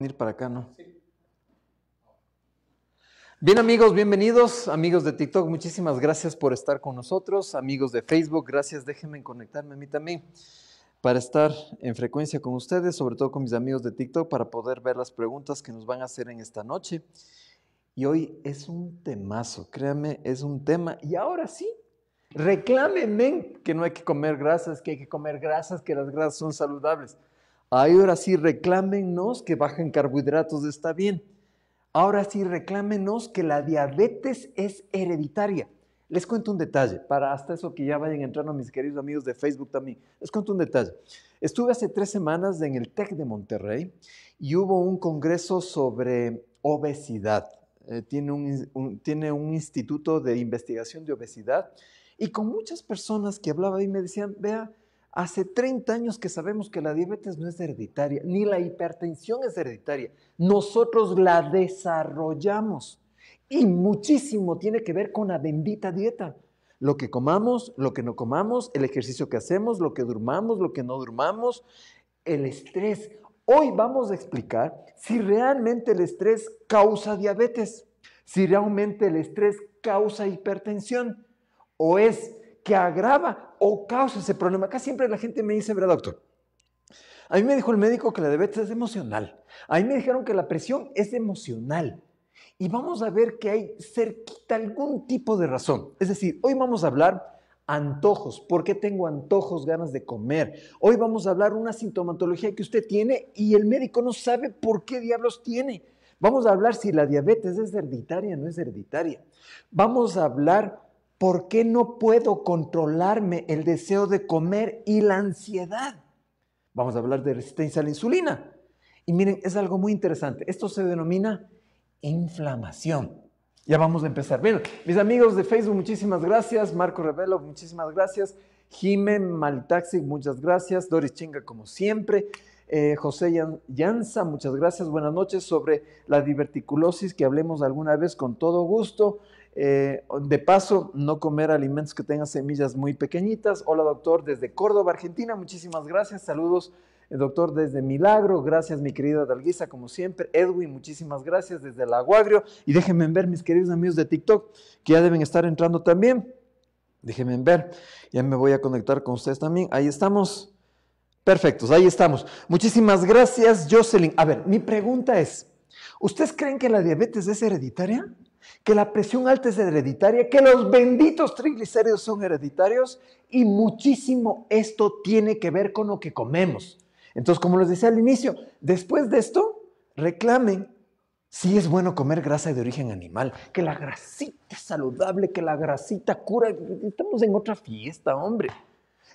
venir para acá, ¿no? Bien amigos, bienvenidos, amigos de TikTok, muchísimas gracias por estar con nosotros, amigos de Facebook, gracias, déjenme conectarme a mí también para estar en frecuencia con ustedes, sobre todo con mis amigos de TikTok, para poder ver las preguntas que nos van a hacer en esta noche. Y hoy es un temazo, créanme, es un tema. Y ahora sí, reclámenme que no hay que comer grasas, que hay que comer grasas, que las grasas son saludables. Ahora sí reclámenos que bajen carbohidratos, está bien. Ahora sí reclámenos que la diabetes es hereditaria. Les cuento un detalle, para hasta eso que ya vayan entrando mis queridos amigos de Facebook también. Les cuento un detalle. Estuve hace tres semanas en el TEC de Monterrey y hubo un congreso sobre obesidad. Eh, tiene, un, tiene un instituto de investigación de obesidad y con muchas personas que hablaba y me decían, vea, Hace 30 años que sabemos que la diabetes no es hereditaria, ni la hipertensión es hereditaria. Nosotros la desarrollamos y muchísimo tiene que ver con la bendita dieta. Lo que comamos, lo que no comamos, el ejercicio que hacemos, lo que durmamos, lo que no durmamos, el estrés. Hoy vamos a explicar si realmente el estrés causa diabetes, si realmente el estrés causa hipertensión o es que agrava o causa ese problema. Acá siempre la gente me dice, ¿verdad, doctor? A mí me dijo el médico que la diabetes es emocional. A mí me dijeron que la presión es emocional. Y vamos a ver que hay cerquita algún tipo de razón. Es decir, hoy vamos a hablar antojos. ¿Por qué tengo antojos, ganas de comer? Hoy vamos a hablar una sintomatología que usted tiene y el médico no sabe por qué diablos tiene. Vamos a hablar si la diabetes es hereditaria o no es hereditaria. Vamos a hablar ¿Por qué no puedo controlarme el deseo de comer y la ansiedad? Vamos a hablar de resistencia a la insulina. Y miren, es algo muy interesante. Esto se denomina inflamación. Ya vamos a empezar. Bien, mis amigos de Facebook, muchísimas gracias. Marco Revelo, muchísimas gracias. Jimen Maltaxi, muchas gracias. Doris Chinga, como siempre. Eh, José Llanza, muchas gracias. Buenas noches. Sobre la diverticulosis que hablemos alguna vez con todo gusto. Eh, de paso, no comer alimentos que tengan semillas muy pequeñitas. Hola, doctor, desde Córdoba, Argentina. Muchísimas gracias. Saludos, eh, doctor, desde Milagro. Gracias, mi querida Dalguisa, como siempre. Edwin, muchísimas gracias desde el Aguagrio. Y déjenme ver, mis queridos amigos de TikTok, que ya deben estar entrando también. Déjenme ver. Ya me voy a conectar con ustedes también. Ahí estamos. Perfectos, ahí estamos. Muchísimas gracias, Jocelyn. A ver, mi pregunta es, ¿ustedes creen que la diabetes es hereditaria? que la presión alta es hereditaria, que los benditos triglicéridos son hereditarios y muchísimo esto tiene que ver con lo que comemos. Entonces, como les decía al inicio, después de esto, reclamen si es bueno comer grasa de origen animal, que la grasita es saludable, que la grasita cura. Estamos en otra fiesta, hombre.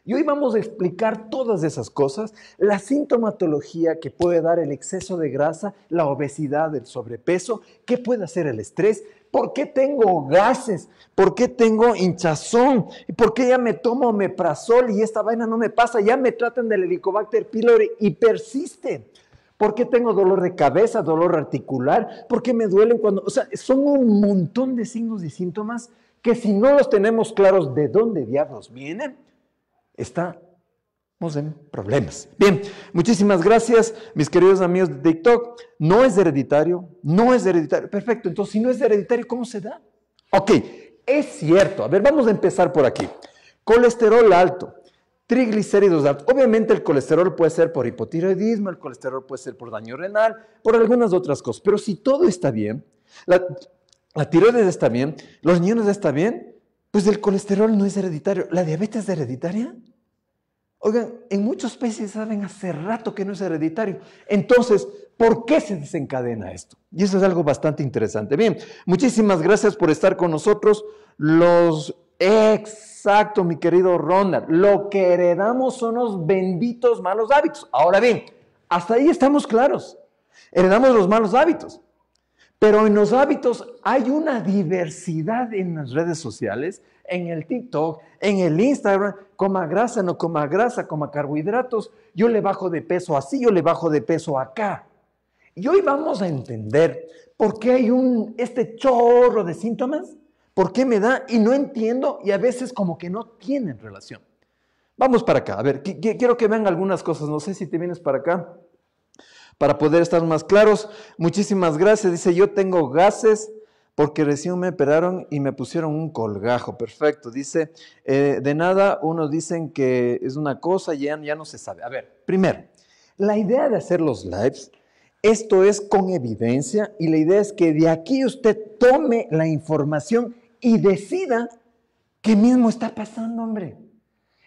Y hoy vamos a explicar todas esas cosas, la sintomatología que puede dar el exceso de grasa, la obesidad, el sobrepeso, qué puede hacer el estrés, ¿Por qué tengo gases? ¿Por qué tengo hinchazón? ¿Por qué ya me tomo meprazol y esta vaina no me pasa? Ya me tratan del helicobacter pylori y persiste. ¿Por qué tengo dolor de cabeza, dolor articular? ¿Por qué me duelen cuando.? O sea, son un montón de signos y síntomas que si no los tenemos claros de dónde diablos vienen, está en problemas. Bien, muchísimas gracias, mis queridos amigos de TikTok. No es hereditario, no es hereditario. Perfecto, entonces si no es hereditario, ¿cómo se da? Ok, es cierto. A ver, vamos a empezar por aquí. Colesterol alto, triglicéridos altos. Obviamente el colesterol puede ser por hipotiroidismo, el colesterol puede ser por daño renal, por algunas otras cosas. Pero si todo está bien, la, tiroides está bien, los riñones están bien, pues el colesterol no es hereditario. ¿La diabetes es hereditaria? Oigan, en muchos países saben hace rato que no es hereditario. Entonces, ¿por qué se desencadena esto? Y eso es algo bastante interesante. Bien, muchísimas gracias por estar con nosotros. Los exacto, mi querido Ronald, lo que heredamos son los benditos malos hábitos. Ahora bien, hasta ahí estamos claros. Heredamos los malos hábitos. Pero en los hábitos hay una diversidad en las redes sociales, en el TikTok, en el Instagram, coma grasa, no coma grasa, coma carbohidratos, yo le bajo de peso así, yo le bajo de peso acá. Y hoy vamos a entender por qué hay este chorro de síntomas, por qué me da y no entiendo y a veces como que no tienen relación. Vamos para acá, a ver, quiero que vean algunas cosas, no sé si te vienes para acá para poder estar más claros. Muchísimas gracias, dice yo tengo gases porque recién me operaron y me pusieron un colgajo. Perfecto. Dice, eh, de nada, unos dicen que es una cosa y ya, ya no se sabe. A ver, primero, la idea de hacer los lives, esto es con evidencia y la idea es que de aquí usted tome la información y decida qué mismo está pasando, hombre.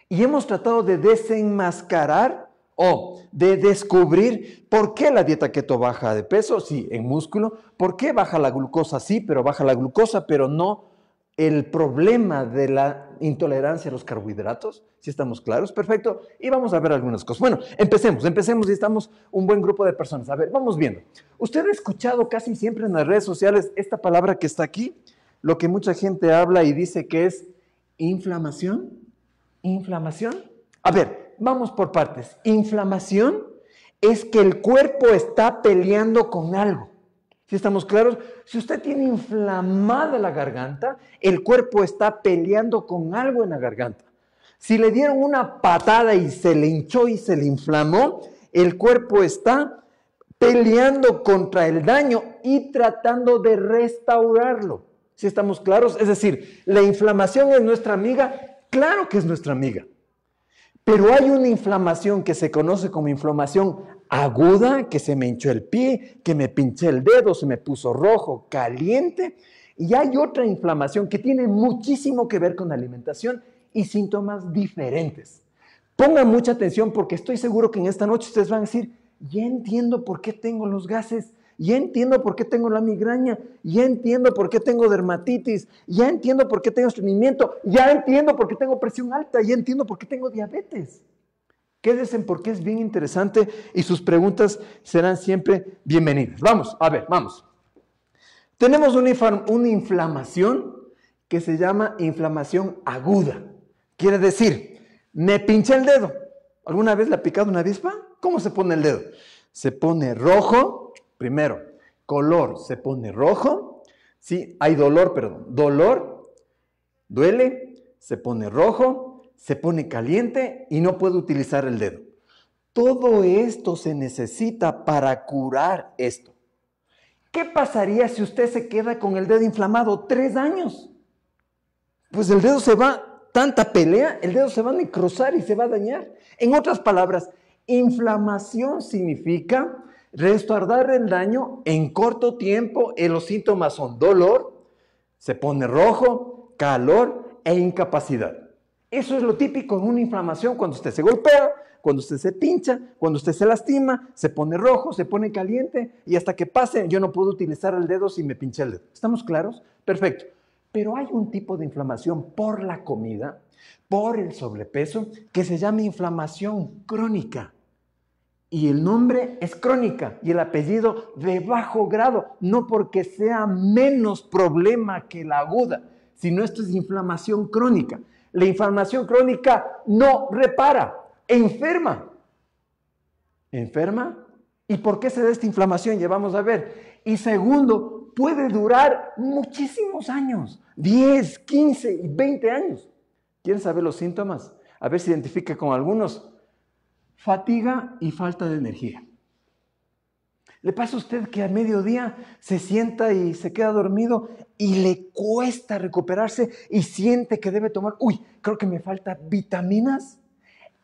Y hemos tratado de desenmascarar o de descubrir por qué la dieta keto baja de peso, sí, en músculo, por qué baja la glucosa, sí, pero baja la glucosa, pero no el problema de la intolerancia a los carbohidratos, si estamos claros, perfecto, y vamos a ver algunas cosas. Bueno, empecemos, empecemos y estamos un buen grupo de personas. A ver, vamos viendo. Usted ha escuchado casi siempre en las redes sociales esta palabra que está aquí, lo que mucha gente habla y dice que es inflamación, inflamación. A ver, vamos por partes. Inflamación es que el cuerpo está peleando con algo. Si estamos claros, si usted tiene inflamada la garganta, el cuerpo está peleando con algo en la garganta. Si le dieron una patada y se le hinchó y se le inflamó, el cuerpo está peleando contra el daño y tratando de restaurarlo. Si estamos claros, es decir, la inflamación es nuestra amiga, claro que es nuestra amiga. Pero hay una inflamación que se conoce como inflamación aguda, que se me hinchó el pie, que me pinché el dedo, se me puso rojo, caliente. Y hay otra inflamación que tiene muchísimo que ver con alimentación y síntomas diferentes. Pongan mucha atención porque estoy seguro que en esta noche ustedes van a decir, ya entiendo por qué tengo los gases ya entiendo por qué tengo la migraña, ya entiendo por qué tengo dermatitis, ya entiendo por qué tengo estreñimiento, ya entiendo por qué tengo presión alta, ya entiendo por qué tengo diabetes. Quédense porque es bien interesante y sus preguntas serán siempre bienvenidas. Vamos, a ver, vamos. Tenemos una, una inflamación que se llama inflamación aguda. Quiere decir, me pinché el dedo. ¿Alguna vez le ha picado una avispa? ¿Cómo se pone el dedo? Se pone rojo, Primero, color se pone rojo, ¿sí? Hay dolor, perdón, dolor, duele, se pone rojo, se pone caliente y no puede utilizar el dedo. Todo esto se necesita para curar esto. ¿Qué pasaría si usted se queda con el dedo inflamado tres años? Pues el dedo se va, tanta pelea, el dedo se va a necrosar y se va a dañar. En otras palabras, inflamación significa Restaurar el daño en corto tiempo, eh, los síntomas son dolor, se pone rojo, calor e incapacidad. Eso es lo típico en una inflamación cuando usted se golpea, cuando usted se pincha, cuando usted se lastima, se pone rojo, se pone caliente y hasta que pase yo no puedo utilizar el dedo si me pinché el dedo. ¿Estamos claros? Perfecto. Pero hay un tipo de inflamación por la comida, por el sobrepeso, que se llama inflamación crónica. Y el nombre es crónica y el apellido de bajo grado, no porque sea menos problema que la aguda, sino esto es inflamación crónica. La inflamación crónica no repara, enferma. Enferma. ¿Y por qué se da esta inflamación? Ya vamos a ver. Y segundo, puede durar muchísimos años, 10, 15 y 20 años. ¿Quieren saber los síntomas? A ver si identifica con algunos fatiga y falta de energía. ¿Le pasa a usted que a mediodía se sienta y se queda dormido y le cuesta recuperarse y siente que debe tomar, uy, creo que me falta vitaminas?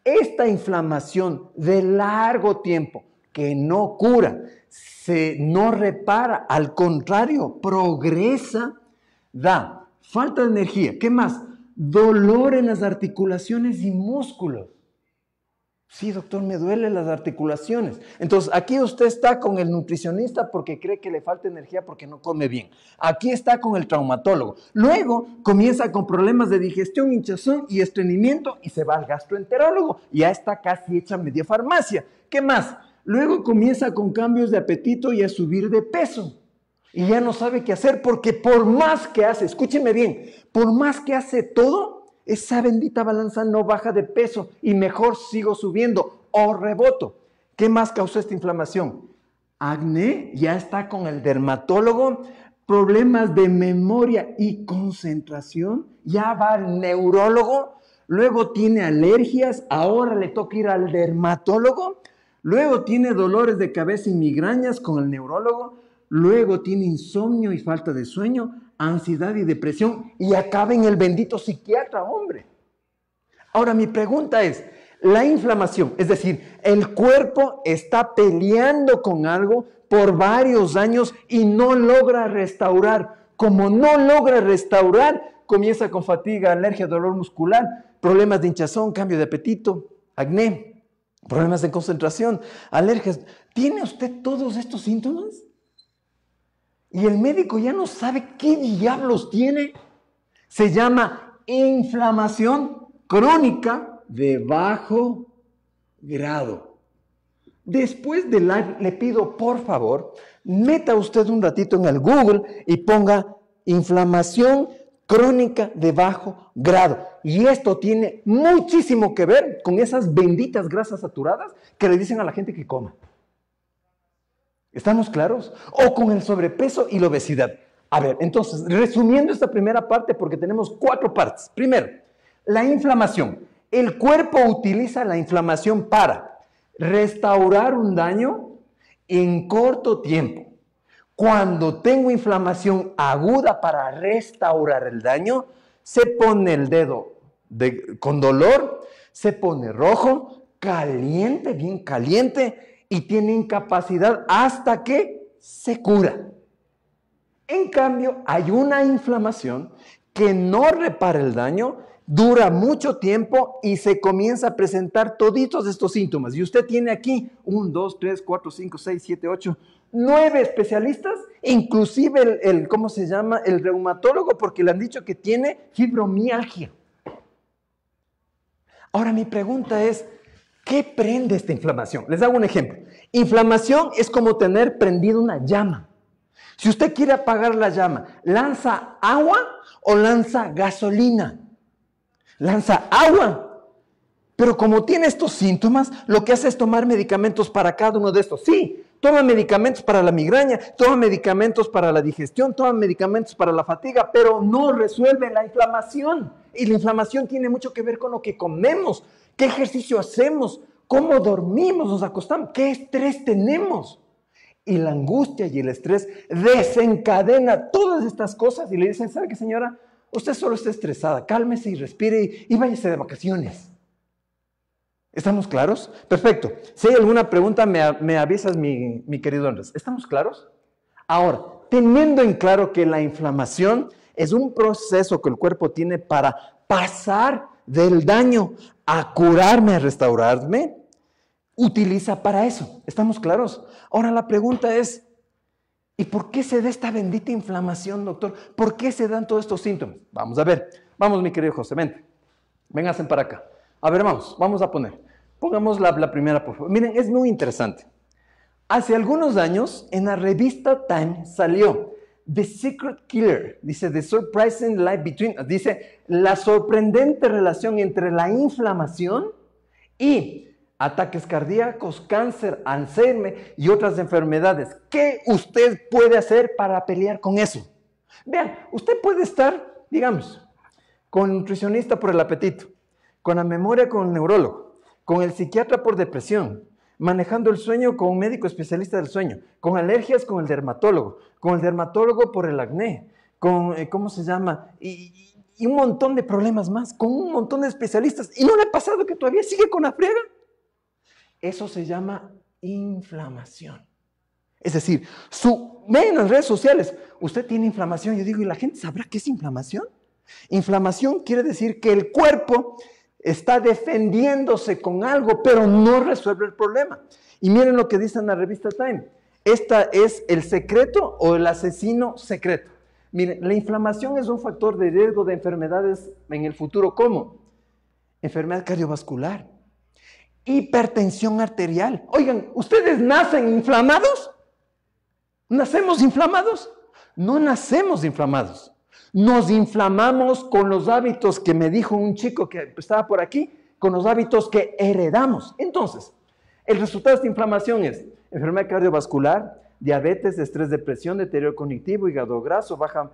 Esta inflamación de largo tiempo que no cura, se no repara, al contrario, progresa, da falta de energía, ¿qué más? Dolor en las articulaciones y músculos Sí, doctor, me duelen las articulaciones. Entonces, aquí usted está con el nutricionista porque cree que le falta energía porque no come bien. Aquí está con el traumatólogo. Luego comienza con problemas de digestión, hinchazón y estreñimiento y se va al gastroenterólogo. Ya está casi hecha media farmacia. ¿Qué más? Luego comienza con cambios de apetito y a subir de peso. Y ya no sabe qué hacer porque por más que hace, escúcheme bien, por más que hace todo, esa bendita balanza no baja de peso y mejor sigo subiendo o reboto. ¿Qué más causó esta inflamación? Acné, ya está con el dermatólogo, problemas de memoria y concentración, ya va al neurólogo, luego tiene alergias, ahora le toca ir al dermatólogo, luego tiene dolores de cabeza y migrañas con el neurólogo, luego tiene insomnio y falta de sueño, ansiedad y depresión y acaba en el bendito psiquiatra, hombre. Ahora mi pregunta es, la inflamación, es decir, el cuerpo está peleando con algo por varios años y no logra restaurar. Como no logra restaurar, comienza con fatiga, alergia, dolor muscular, problemas de hinchazón, cambio de apetito, acné, problemas de concentración, alergias. ¿Tiene usted todos estos síntomas? Y el médico ya no sabe qué diablos tiene. Se llama inflamación crónica de bajo grado. Después del live le pido, por favor, meta usted un ratito en el Google y ponga inflamación crónica de bajo grado. Y esto tiene muchísimo que ver con esas benditas grasas saturadas que le dicen a la gente que coma. ¿Estamos claros? O con el sobrepeso y la obesidad. A ver, entonces, resumiendo esta primera parte, porque tenemos cuatro partes. Primero, la inflamación. El cuerpo utiliza la inflamación para restaurar un daño en corto tiempo. Cuando tengo inflamación aguda para restaurar el daño, se pone el dedo con dolor, se pone rojo, caliente, bien caliente, y tiene incapacidad hasta que se cura. En cambio, hay una inflamación que no repara el daño, dura mucho tiempo y se comienza a presentar toditos estos síntomas. Y usted tiene aquí 1, 2, 3, 4, 5, 6, 7, 8, 9 especialistas, inclusive el, el, ¿cómo se llama? El reumatólogo, porque le han dicho que tiene fibromialgia. Ahora mi pregunta es, ¿Qué prende esta inflamación? Les hago un ejemplo. Inflamación es como tener prendida una llama. Si usted quiere apagar la llama, ¿lanza agua o lanza gasolina? Lanza agua. Pero como tiene estos síntomas, lo que hace es tomar medicamentos para cada uno de estos. Sí, toma medicamentos para la migraña, toma medicamentos para la digestión, toma medicamentos para la fatiga, pero no resuelve la inflamación. Y la inflamación tiene mucho que ver con lo que comemos, ¿Qué ejercicio hacemos? ¿Cómo dormimos? ¿Nos acostamos? ¿Qué estrés tenemos? Y la angustia y el estrés desencadena todas estas cosas y le dicen, ¿sabe qué señora? Usted solo está estresada, cálmese y respire y, váyase de vacaciones. ¿Estamos claros? Perfecto. Si hay alguna pregunta, me, avisas, mi, mi querido Andrés. ¿Estamos claros? Ahora, teniendo en claro que la inflamación es un proceso que el cuerpo tiene para pasar del daño a curarme, a restaurarme, utiliza para eso. ¿Estamos claros? Ahora la pregunta es, ¿y por qué se da esta bendita inflamación, doctor? ¿Por qué se dan todos estos síntomas? Vamos a ver. Vamos, mi querido José, ven. vengan para acá. A ver, vamos, vamos a poner. Pongamos la, la primera, por favor. Miren, es muy interesante. Hace algunos años en la revista Time salió The Secret Killer, dice The Surprising Life Between, dice la sorprendente relación entre la inflamación y ataques cardíacos, cáncer, Alzheimer y otras enfermedades. ¿Qué usted puede hacer para pelear con eso? Vean, usted puede estar, digamos, con nutricionista por el apetito, con la memoria con el neurólogo, con el psiquiatra por depresión, manejando el sueño con un médico especialista del sueño, con alergias con el dermatólogo, con el dermatólogo por el acné, con, eh, ¿cómo se llama? Y, un montón de problemas más, con un montón de especialistas. ¿Y no le ha pasado que todavía sigue con la friega? Eso se llama inflamación. Es decir, su, ven en las redes sociales, usted tiene inflamación. Yo digo, ¿y la gente sabrá qué es inflamación? Inflamación quiere decir que el cuerpo está defendiéndose con algo, pero no resuelve el problema. Y miren lo que dice en la revista Time. Esta es el secreto o el asesino secreto. Miren, la inflamación es un factor de riesgo de enfermedades en el futuro. ¿Cómo? Enfermedad cardiovascular, hipertensión arterial. Oigan, ¿ustedes nacen inflamados? ¿Nacemos inflamados? No nacemos inflamados. Nos inflamamos con los hábitos que me dijo un chico que estaba por aquí, con los hábitos que heredamos. Entonces, el resultado de esta inflamación es enfermedad cardiovascular, diabetes, estrés, depresión, deterioro cognitivo, hígado graso, baja,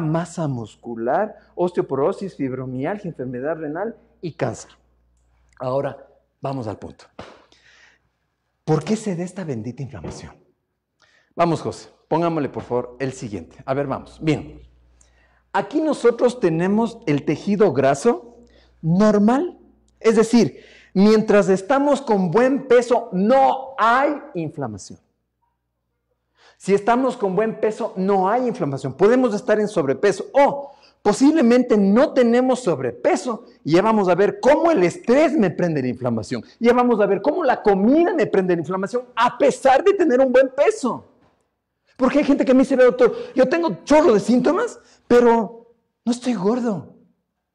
masa muscular, osteoporosis, fibromialgia, enfermedad renal y cáncer. Ahora, vamos al punto. ¿Por qué se da esta bendita inflamación? Vamos, José, pongámosle por favor el siguiente. A ver, vamos. Bien. Aquí nosotros tenemos el tejido graso normal. Es decir, mientras estamos con buen peso, no hay inflamación. Si estamos con buen peso, no hay inflamación. Podemos estar en sobrepeso o posiblemente no tenemos sobrepeso y ya vamos a ver cómo el estrés me prende la inflamación. Ya vamos a ver cómo la comida me prende la inflamación a pesar de tener un buen peso. Porque hay gente que me dice, doctor, yo tengo chorro de síntomas, pero no estoy gordo.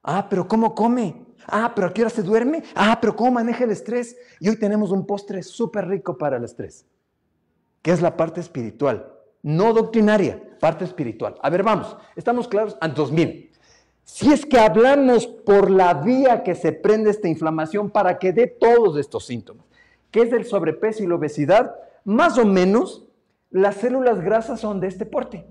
Ah, pero ¿cómo come? Ah, pero ¿a qué hora se duerme? Ah, pero ¿cómo maneja el estrés? Y hoy tenemos un postre súper rico para el estrés, que es la parte espiritual, no doctrinaria, parte espiritual. A ver, vamos, estamos claros, Entonces, ah, 2000. Si es que hablamos por la vía que se prende esta inflamación para que dé todos estos síntomas, que es del sobrepeso y la obesidad, más o menos las células grasas son de este porte,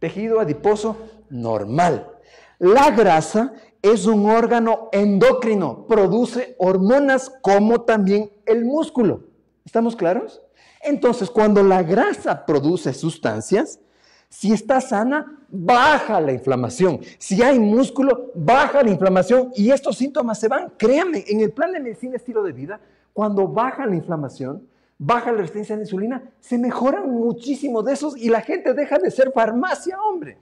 tejido adiposo normal. La grasa es un órgano endocrino, produce hormonas como también el músculo. ¿Estamos claros? Entonces, cuando la grasa produce sustancias, si está sana, baja la inflamación. Si hay músculo, baja la inflamación y estos síntomas se van. Créanme, en el plan de medicina estilo de vida, cuando baja la inflamación, baja la resistencia a la insulina, se mejoran muchísimo de esos y la gente deja de ser farmacia, hombre.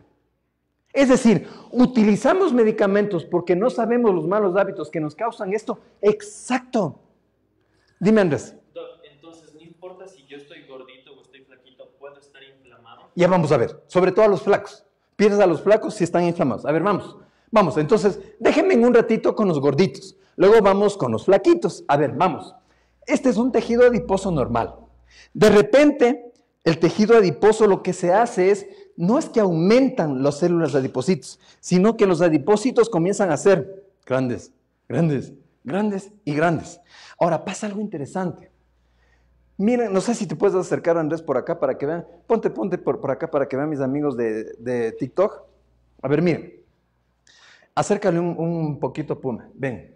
Es decir, utilizamos medicamentos porque no sabemos los malos hábitos que nos causan esto. Exacto. Dime, Andrés. entonces, no importa si yo estoy gordito o estoy flaquito, puedo estar inflamado. Ya vamos a ver, sobre todo a los flacos. Pierdes a los flacos si están inflamados. A ver, vamos. Vamos, entonces, déjenme en un ratito con los gorditos. Luego vamos con los flaquitos. A ver, vamos. Este es un tejido adiposo normal. De repente, el tejido adiposo lo que se hace es, no es que aumentan las células de adipocitos, sino que los adipósitos comienzan a ser grandes, grandes, grandes y grandes. Ahora pasa algo interesante. Miren, no sé si te puedes acercar, Andrés, por acá para que vean. Ponte, ponte por, acá para que vean mis amigos de, TikTok. A ver, miren. Acércale un, un poquito, Puma. Ven.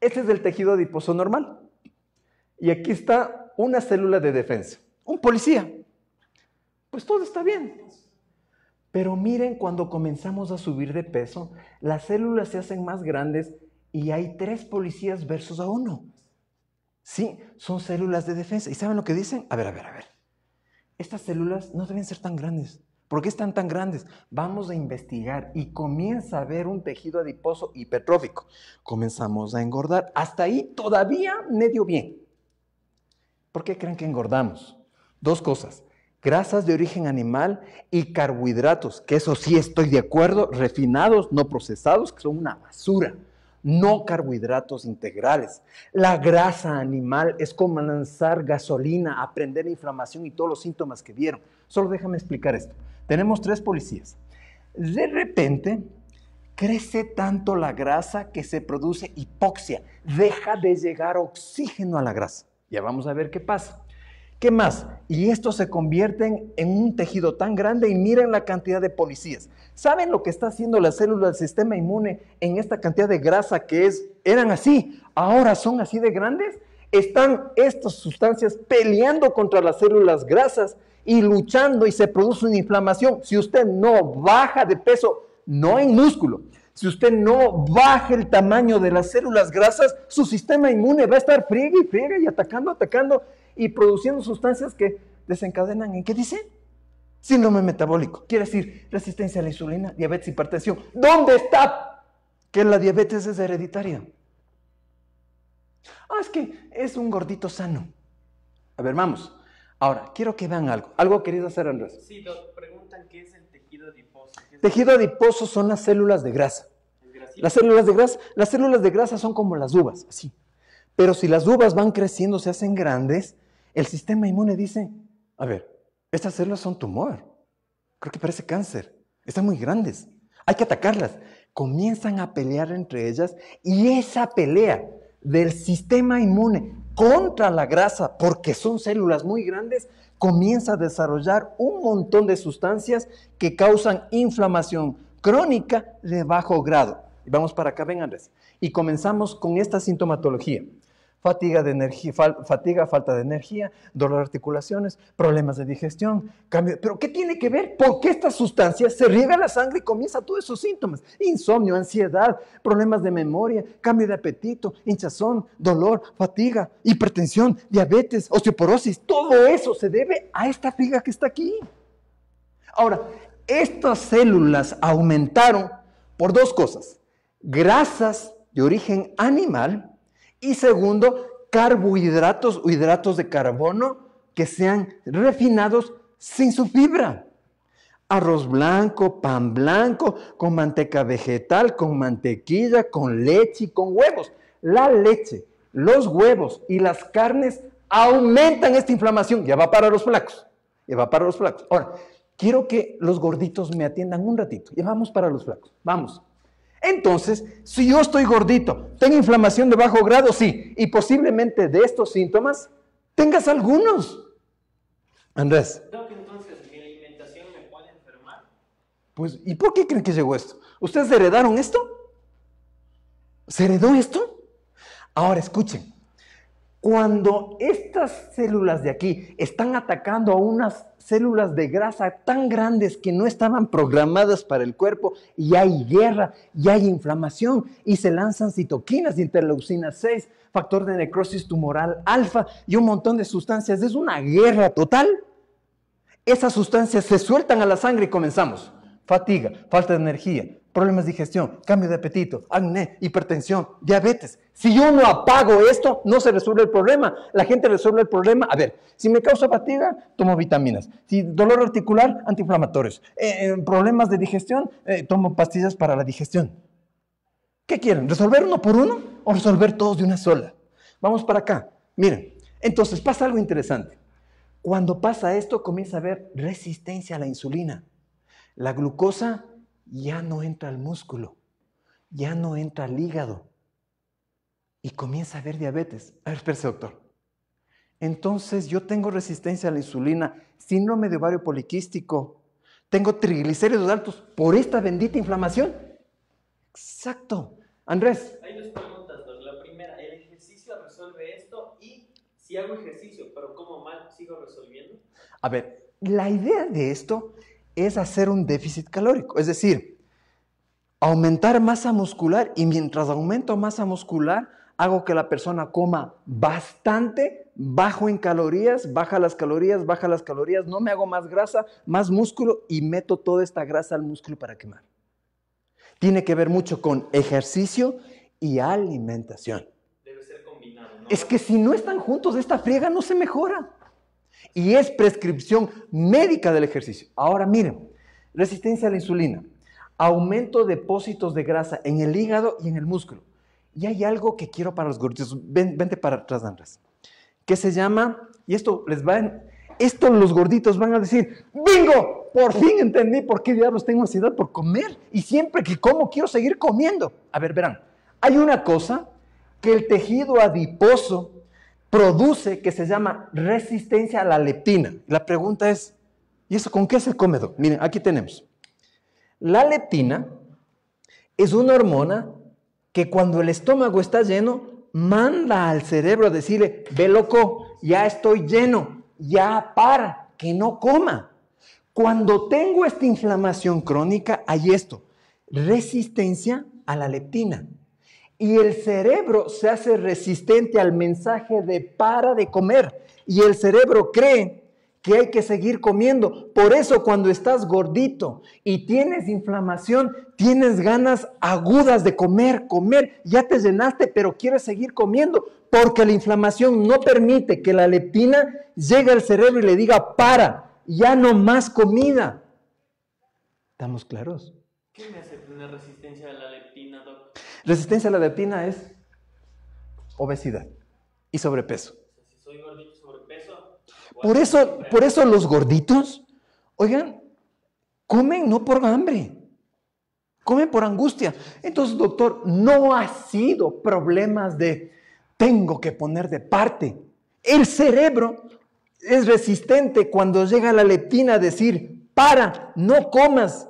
Este es el tejido adiposo normal y aquí está una célula de defensa, un policía. Pues todo está bien. Pero miren, cuando comenzamos a subir de peso, las células se hacen más grandes y hay tres policías versus a uno. Sí, son células de defensa. ¿Y saben lo que dicen? A ver, a ver, a ver. Estas células no deben ser tan grandes. ¿Por qué están tan grandes? Vamos a investigar y comienza a ver un tejido adiposo hipertrófico. Comenzamos a engordar. Hasta ahí todavía medio bien. ¿Por qué creen que engordamos? Dos cosas, grasas de origen animal y carbohidratos, que eso sí estoy de acuerdo, refinados, no procesados, que son una basura, no carbohidratos integrales. La grasa animal es como lanzar gasolina, aprender la inflamación y todos los síntomas que vieron. Solo déjame explicar esto. Tenemos tres policías. De repente crece tanto la grasa que se produce hipoxia, deja de llegar oxígeno a la grasa. Ya vamos a ver qué pasa. ¿Qué más? Y estos se convierten en un tejido tan grande y miren la cantidad de policías. ¿Saben lo que está haciendo la célula del sistema inmune en esta cantidad de grasa que es? Eran así, ahora son así de grandes. Están estas sustancias peleando contra las células grasas y luchando y se produce una inflamación. Si usted no baja de peso, no hay músculo, si usted no baja el tamaño de las células grasas, su sistema inmune va a estar friega y friega y atacando, atacando y produciendo sustancias que desencadenan en qué dice? Síndrome metabólico. Quiere decir resistencia a la insulina, diabetes, hipertensión. ¿Dónde está que la diabetes es hereditaria? Ah, es que es un gordito sano. A ver, vamos. Ahora, quiero que vean algo. Algo querido hacer, Andrés. Sí, nos preguntan qué es Tejido adiposo son las células de grasa. Las células de grasa, las células de grasa son como las uvas, así. Pero si las uvas van creciendo, se hacen grandes, el sistema inmune dice, a ver, estas células son tumor. Creo que parece cáncer. Están muy grandes. Hay que atacarlas. Comienzan a pelear entre ellas y esa pelea del sistema inmune contra la grasa, porque son células muy grandes, comienza a desarrollar un montón de sustancias que causan inflamación crónica de bajo grado. Y vamos para acá, ven Andrés. Y comenzamos con esta sintomatología fatiga, de energía, fatiga, falta de energía, dolor de articulaciones, problemas de digestión, cambio. Pero ¿qué tiene que ver? Porque qué estas sustancias se riega la sangre y comienza todos esos síntomas? Insomnio, ansiedad, problemas de memoria, cambio de apetito, hinchazón, dolor, fatiga, hipertensión, diabetes, osteoporosis. Todo eso se debe a esta figa que está aquí. Ahora, estas células aumentaron por dos cosas. Grasas de origen animal, y segundo, carbohidratos o hidratos de carbono que sean refinados sin su fibra. Arroz blanco, pan blanco, con manteca vegetal, con mantequilla, con leche y con huevos. La leche, los huevos y las carnes aumentan esta inflamación. Ya va para los flacos. Ya va para los flacos. Ahora, quiero que los gorditos me atiendan un ratito. Ya vamos para los flacos. Vamos. Entonces, si yo estoy gordito, tengo inflamación de bajo grado, sí, y posiblemente de estos síntomas tengas algunos. Andrés. Pues, ¿y por qué creen que llegó esto? ¿Ustedes heredaron esto? ¿Se heredó esto? Ahora escuchen, cuando estas células de aquí están atacando a unas células de grasa tan grandes que no estaban programadas para el cuerpo y hay guerra y hay inflamación y se lanzan citoquinas, interleucina 6, factor de necrosis tumoral alfa y un montón de sustancias, es una guerra total. Esas sustancias se sueltan a la sangre y comenzamos. Fatiga, falta de energía, problemas de digestión, cambio de apetito, acné, hipertensión, diabetes. Si yo no apago esto, no se resuelve el problema. La gente resuelve el problema. A ver, si me causa fatiga, tomo vitaminas. Si dolor articular, antiinflamatorios. Eh, eh, problemas de digestión, eh, tomo pastillas para la digestión. ¿Qué quieren? ¿Resolver uno por uno o resolver todos de una sola? Vamos para acá. Miren, entonces pasa algo interesante. Cuando pasa esto, comienza a haber resistencia a la insulina. La glucosa ya no entra al músculo, ya no entra al hígado y comienza a haber diabetes. A ver, espérese, doctor. Entonces yo tengo resistencia a la insulina, síndrome de ovario poliquístico, tengo triglicéridos altos por esta bendita inflamación. Exacto. Andrés. Hay dos preguntas, La primera, ¿el ejercicio resuelve esto? Y si hago ejercicio, pero como mal, ¿sigo resolviendo? A ver, la idea de esto es hacer un déficit calórico, es decir, aumentar masa muscular y mientras aumento masa muscular, hago que la persona coma bastante, bajo en calorías, baja las calorías, baja las calorías, no me hago más grasa, más músculo y meto toda esta grasa al músculo para quemar. Tiene que ver mucho con ejercicio y alimentación. Debe ser combinado. Es que si no están juntos, esta friega no se mejora y es prescripción médica del ejercicio. Ahora miren, resistencia a la insulina, aumento de depósitos de grasa en el hígado y en el músculo. Y hay algo que quiero para los gorditos, vente para atrás, Andrés, que se llama, y esto les va, esto los gorditos van a decir, bingo, por fin entendí por qué diablos tengo ansiedad por comer y siempre que como quiero seguir comiendo. A ver, verán, hay una cosa que el tejido adiposo produce que se llama resistencia a la leptina. La pregunta es, ¿y eso con qué se come? Miren, aquí tenemos. La leptina es una hormona que cuando el estómago está lleno, manda al cerebro a decirle, ve loco, ya estoy lleno, ya para, que no coma. Cuando tengo esta inflamación crónica, hay esto, resistencia a la leptina. Y el cerebro se hace resistente al mensaje de para de comer. Y el cerebro cree que hay que seguir comiendo. Por eso cuando estás gordito y tienes inflamación, tienes ganas agudas de comer, comer. Ya te llenaste, pero quieres seguir comiendo. Porque la inflamación no permite que la leptina llegue al cerebro y le diga para, ya no más comida. ¿Estamos claros? ¿Qué me hace tener resistencia a la leptina? Resistencia a la leptina es obesidad y sobrepeso. Si soy gordito, sobrepeso. Por eso, por eso los gorditos, oigan, comen no por hambre, comen por angustia. Entonces, doctor, no ha sido problemas de tengo que poner de parte. El cerebro es resistente cuando llega la leptina a decir, para, no comas,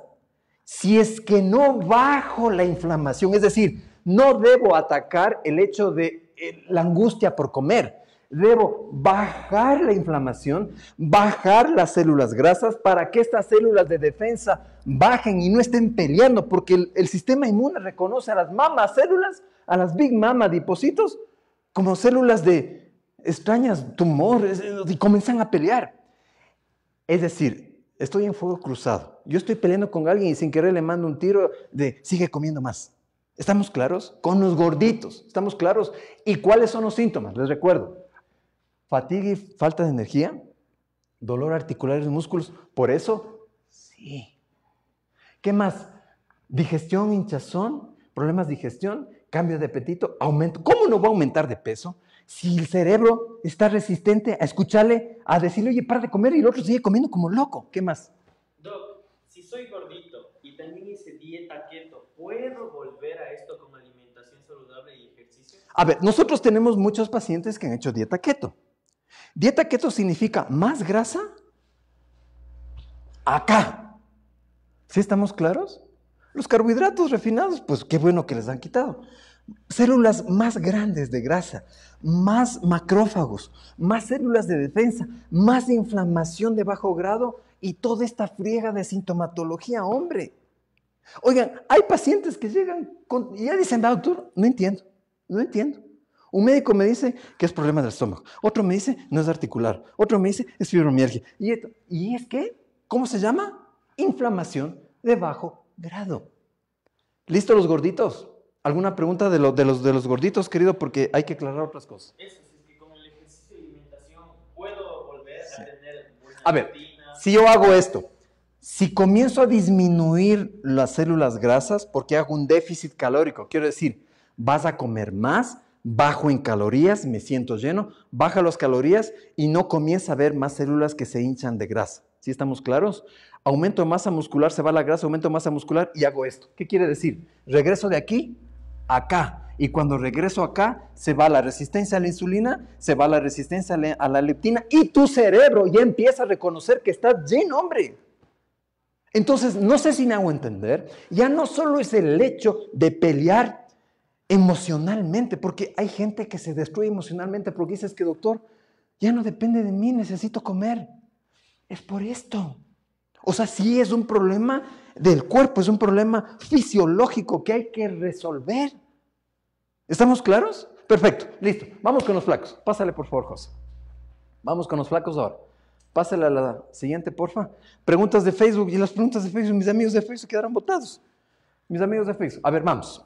si es que no bajo la inflamación, es decir, no debo atacar el hecho de eh, la angustia por comer, debo bajar la inflamación, bajar las células grasas para que estas células de defensa bajen y no estén peleando, porque el, sistema inmune reconoce a las mamas células, a las big mama adipocitos, como células de extrañas tumores eh, y comienzan a pelear. Es decir, Estoy en fuego cruzado. Yo estoy peleando con alguien y sin querer le mando un tiro de sigue comiendo más. ¿Estamos claros? Con los gorditos, ¿estamos claros? ¿Y cuáles son los síntomas? Les recuerdo. Fatiga y falta de energía, dolor articular en los músculos. Por eso, sí. ¿Qué más? Digestión, hinchazón, problemas de digestión, cambio de apetito, aumento. ¿Cómo no va a aumentar de peso? si el cerebro está resistente a escucharle, a decirle, oye, para de comer y el otro sigue comiendo como loco, ¿qué más? Doc, si soy gordito y también hice dieta keto, ¿puedo volver a esto con alimentación saludable y ejercicio? A ver, nosotros tenemos muchos pacientes que han hecho dieta keto. Dieta keto significa más grasa acá. ¿Sí estamos claros? Los carbohidratos refinados, pues qué bueno que les han quitado células más grandes de grasa, más macrófagos, más células de defensa, más inflamación de bajo grado y toda esta friega de sintomatología, hombre. Oigan, hay pacientes que llegan con, y ya dicen, doctor, no entiendo, no entiendo. Un médico me dice que es problema del estómago, otro me dice no es articular, otro me dice es fibromialgia. ¿Y, ¿y es qué? ¿Cómo se llama? Inflamación de bajo grado. ¿Listo los gorditos? ¿Alguna pregunta de, de, los, de los gorditos, querido? Porque hay que aclarar otras cosas. Eso, es que con el ejercicio de alimentación puedo volver a tener buena A ver, si yo hago esto, si comienzo a disminuir las células grasas porque hago un déficit calórico, quiero decir, vas a comer más, bajo en calorías, me siento lleno, baja las calorías y no comienza a ver más células que se hinchan de grasa. ¿Sí estamos claros? Aumento de masa muscular, se va la grasa, aumento masa muscular y hago esto. ¿Qué quiere decir? Regreso de aquí acá. Y cuando regreso acá, se va la resistencia a la insulina, se va la resistencia a la leptina y tu cerebro ya empieza a reconocer que estás bien, hombre. Entonces, no sé si me hago entender, ya no solo es el hecho de pelear emocionalmente, porque hay gente que se destruye emocionalmente porque dices que, doctor, ya no depende de mí, necesito comer. Es por esto. O sea, sí es un problema del cuerpo, es un problema fisiológico que hay que resolver. ¿Estamos claros? Perfecto, listo. Vamos con los flacos. Pásale, por favor, José. Vamos con los flacos ahora. Pásale a la siguiente, porfa. Preguntas de Facebook. Y las preguntas de Facebook, mis amigos de Facebook quedaron botados. Mis amigos de Facebook. A ver, vamos.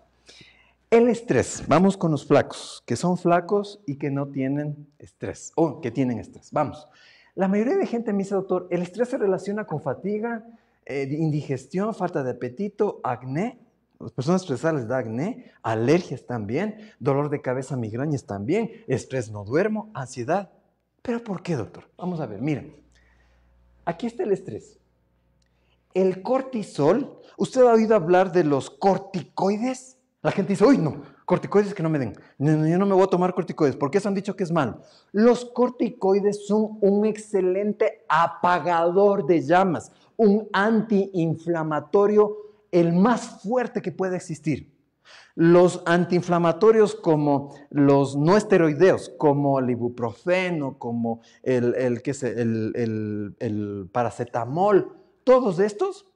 El estrés. Vamos con los flacos, que son flacos y que no tienen estrés. O que tienen estrés. Vamos. La mayoría de gente me dice, doctor, el estrés se relaciona con fatiga, eh, indigestión, falta de apetito, acné. Las personas estresadas les da acné, alergias también, dolor de cabeza, migrañas también, estrés no duermo, ansiedad. ¿Pero por qué, doctor? Vamos a ver, miren. Aquí está el estrés. El cortisol, ¿usted ha oído hablar de los corticoides? La gente dice, uy, no, corticoides que no me den. yo no me voy a tomar corticoides ¿por qué se han dicho que es malo. Los corticoides son un excelente apagador de llamas, un antiinflamatorio el más fuerte que puede existir. Los antiinflamatorios como los no esteroideos, como el ibuprofeno, como el, el paracetamol, todos estos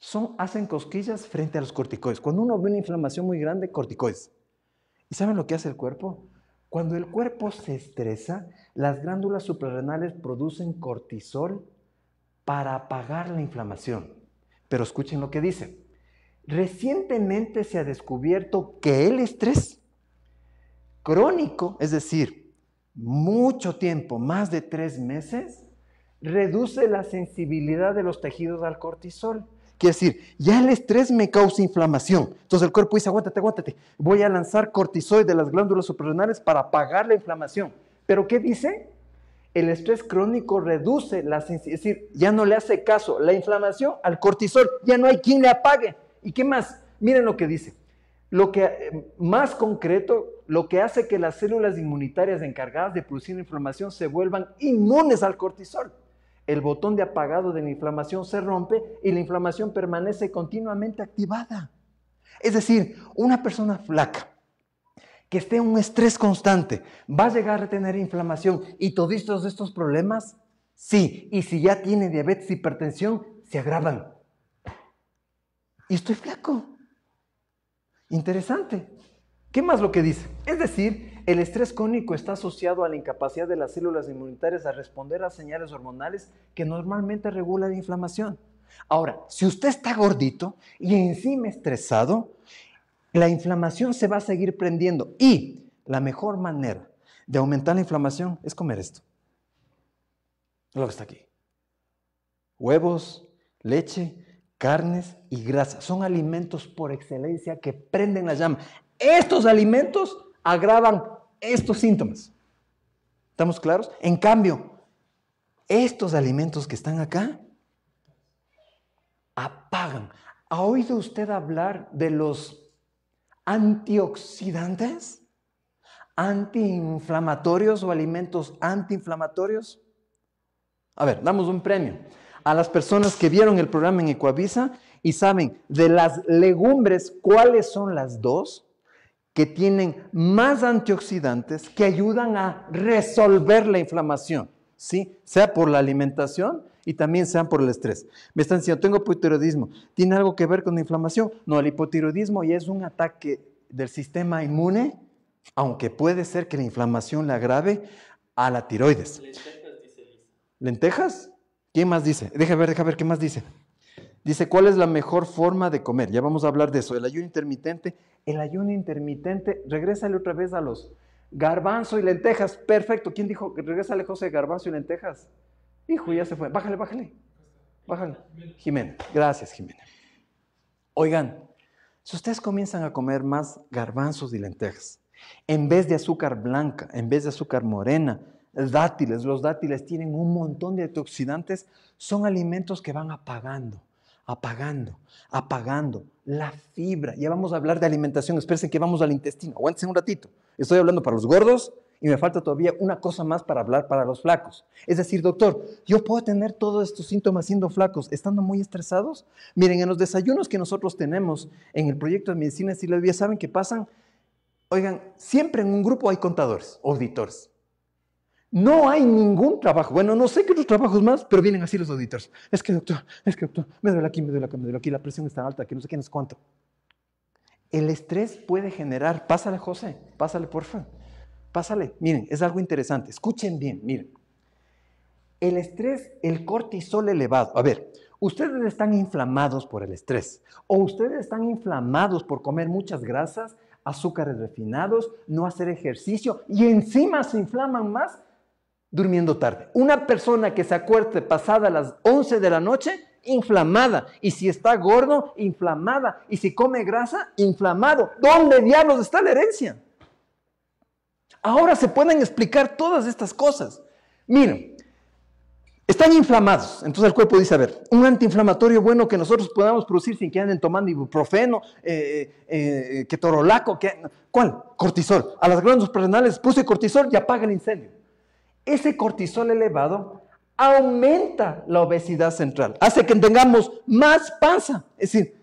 son, hacen cosquillas frente a los corticoides. Cuando uno ve una inflamación muy grande, corticoides. ¿Y saben lo que hace el cuerpo? Cuando el cuerpo se estresa, las glándulas suprarrenales producen cortisol para apagar la inflamación. Pero escuchen lo que dice. Recientemente se ha descubierto que el estrés crónico, es decir, mucho tiempo, más de tres meses, reduce la sensibilidad de los tejidos al cortisol Quiere decir, ya el estrés me causa inflamación. Entonces el cuerpo dice, aguántate, aguántate. Voy a lanzar cortisol de las glándulas suprarrenales para apagar la inflamación. ¿Pero qué dice? El estrés crónico reduce la sensibilidad, es decir, ya no le hace caso la inflamación al cortisol, ya no hay quien le apague. ¿Y qué más? Miren lo que dice. Lo que eh, más concreto, lo que hace que las células inmunitarias encargadas de producir inflamación se vuelvan inmunes al cortisol el botón de apagado de la inflamación se rompe y la inflamación permanece continuamente activada. Es decir, una persona flaca que esté en un estrés constante, ¿va a llegar a tener inflamación y todos estos, estos problemas? Sí, y si ya tiene diabetes, hipertensión, se agravan. Y estoy flaco. Interesante. ¿Qué más lo que dice? Es decir, el estrés cónico está asociado a la incapacidad de las células inmunitarias a responder a señales hormonales que normalmente regulan la inflamación. Ahora, si usted está gordito y encima estresado, la inflamación se va a seguir prendiendo y la mejor manera de aumentar la inflamación es comer esto. Lo que está aquí. Huevos, leche, carnes y grasas. Son alimentos por excelencia que prenden la llama. Estos alimentos agravan estos síntomas. ¿Estamos claros? En cambio, estos alimentos que están acá apagan. ¿Ha oído usted hablar de los antioxidantes? ¿Antiinflamatorios o alimentos antiinflamatorios? A ver, damos un premio a las personas que vieron el programa en Ecuavisa y saben de las legumbres cuáles son las dos que tienen más antioxidantes que ayudan a resolver la inflamación, ¿sí? Sea por la alimentación y también sean por el estrés. Me están diciendo, tengo hipotiroidismo, ¿tiene algo que ver con la inflamación? No, el hipotiroidismo ya es un ataque del sistema inmune, aunque puede ser que la inflamación la agrave a la tiroides. Lentejas, ¿Lentejas? ¿Quién más dice? Deja ver, deja ver, ¿qué más dice? Dice, ¿cuál es la mejor forma de comer? Ya vamos a hablar de eso. El ayuno intermitente el ayuno intermitente, regresale otra vez a los garbanzos y lentejas. Perfecto. ¿Quién dijo que regresale José, garbanzo y lentejas? Hijo, ya se fue. Bájale, bájale. Bájale. Jimena. Gracias, Jimena. Oigan, si ustedes comienzan a comer más garbanzos y lentejas, en vez de azúcar blanca, en vez de azúcar morena, dátiles, los dátiles tienen un montón de antioxidantes, son alimentos que van apagando apagando, apagando la fibra. Ya vamos a hablar de alimentación, Esperen que vamos al intestino, aguántense un ratito. Estoy hablando para los gordos y me falta todavía una cosa más para hablar para los flacos. Es decir, doctor, yo puedo tener todos estos síntomas siendo flacos, estando muy estresados. Miren, en los desayunos que nosotros tenemos en el proyecto de medicina y vida, saben qué pasan. Oigan, siempre en un grupo hay contadores, auditores. No hay ningún trabajo. Bueno, no sé qué otros trabajos más, pero vienen así los auditores. Es que, doctor, es que, doctor, me duele aquí, me duele acá, me duele aquí, la presión está alta, que no sé quién es cuánto. El estrés puede generar, pásale José, pásale porfa, pásale. Miren, es algo interesante, escuchen bien, miren. El estrés, el cortisol elevado. A ver, ustedes están inflamados por el estrés o ustedes están inflamados por comer muchas grasas, azúcares refinados, no hacer ejercicio y encima se inflaman más durmiendo tarde. Una persona que se acuerde pasada las 11 de la noche, inflamada. Y si está gordo, inflamada. Y si come grasa, inflamado. ¿Dónde diablos está la herencia? Ahora se pueden explicar todas estas cosas. Miren, están inflamados. Entonces el cuerpo dice, a ver, un antiinflamatorio bueno que nosotros podamos producir sin que anden tomando ibuprofeno, eh, eh, eh que ¿cuál? Cortisol. A las glándulas personales puse cortisol y apaga el incendio. Ese cortisol elevado aumenta la obesidad central, hace que tengamos más panza. Es decir,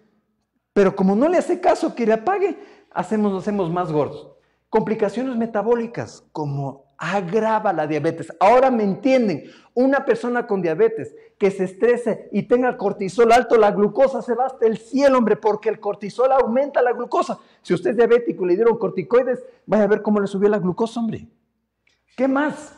pero como no le hace caso que le apague, hacemos, nos hacemos más gordos. Complicaciones metabólicas, como agrava la diabetes. Ahora me entienden, una persona con diabetes que se estrese y tenga cortisol alto, la glucosa se va hasta el cielo, hombre, porque el cortisol aumenta la glucosa. Si usted es diabético y le dieron corticoides, vaya a ver cómo le subió la glucosa, hombre. ¿Qué más?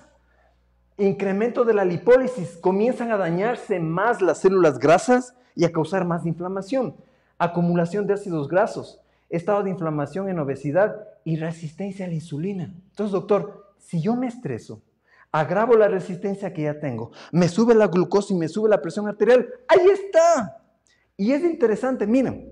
incremento de la lipólisis, comienzan a dañarse más las células grasas y a causar más inflamación, acumulación de ácidos grasos, estado de inflamación en obesidad y resistencia a la insulina. Entonces, doctor, si yo me estreso, agravo la resistencia que ya tengo, me sube la glucosa y me sube la presión arterial, ahí está. Y es interesante, miren,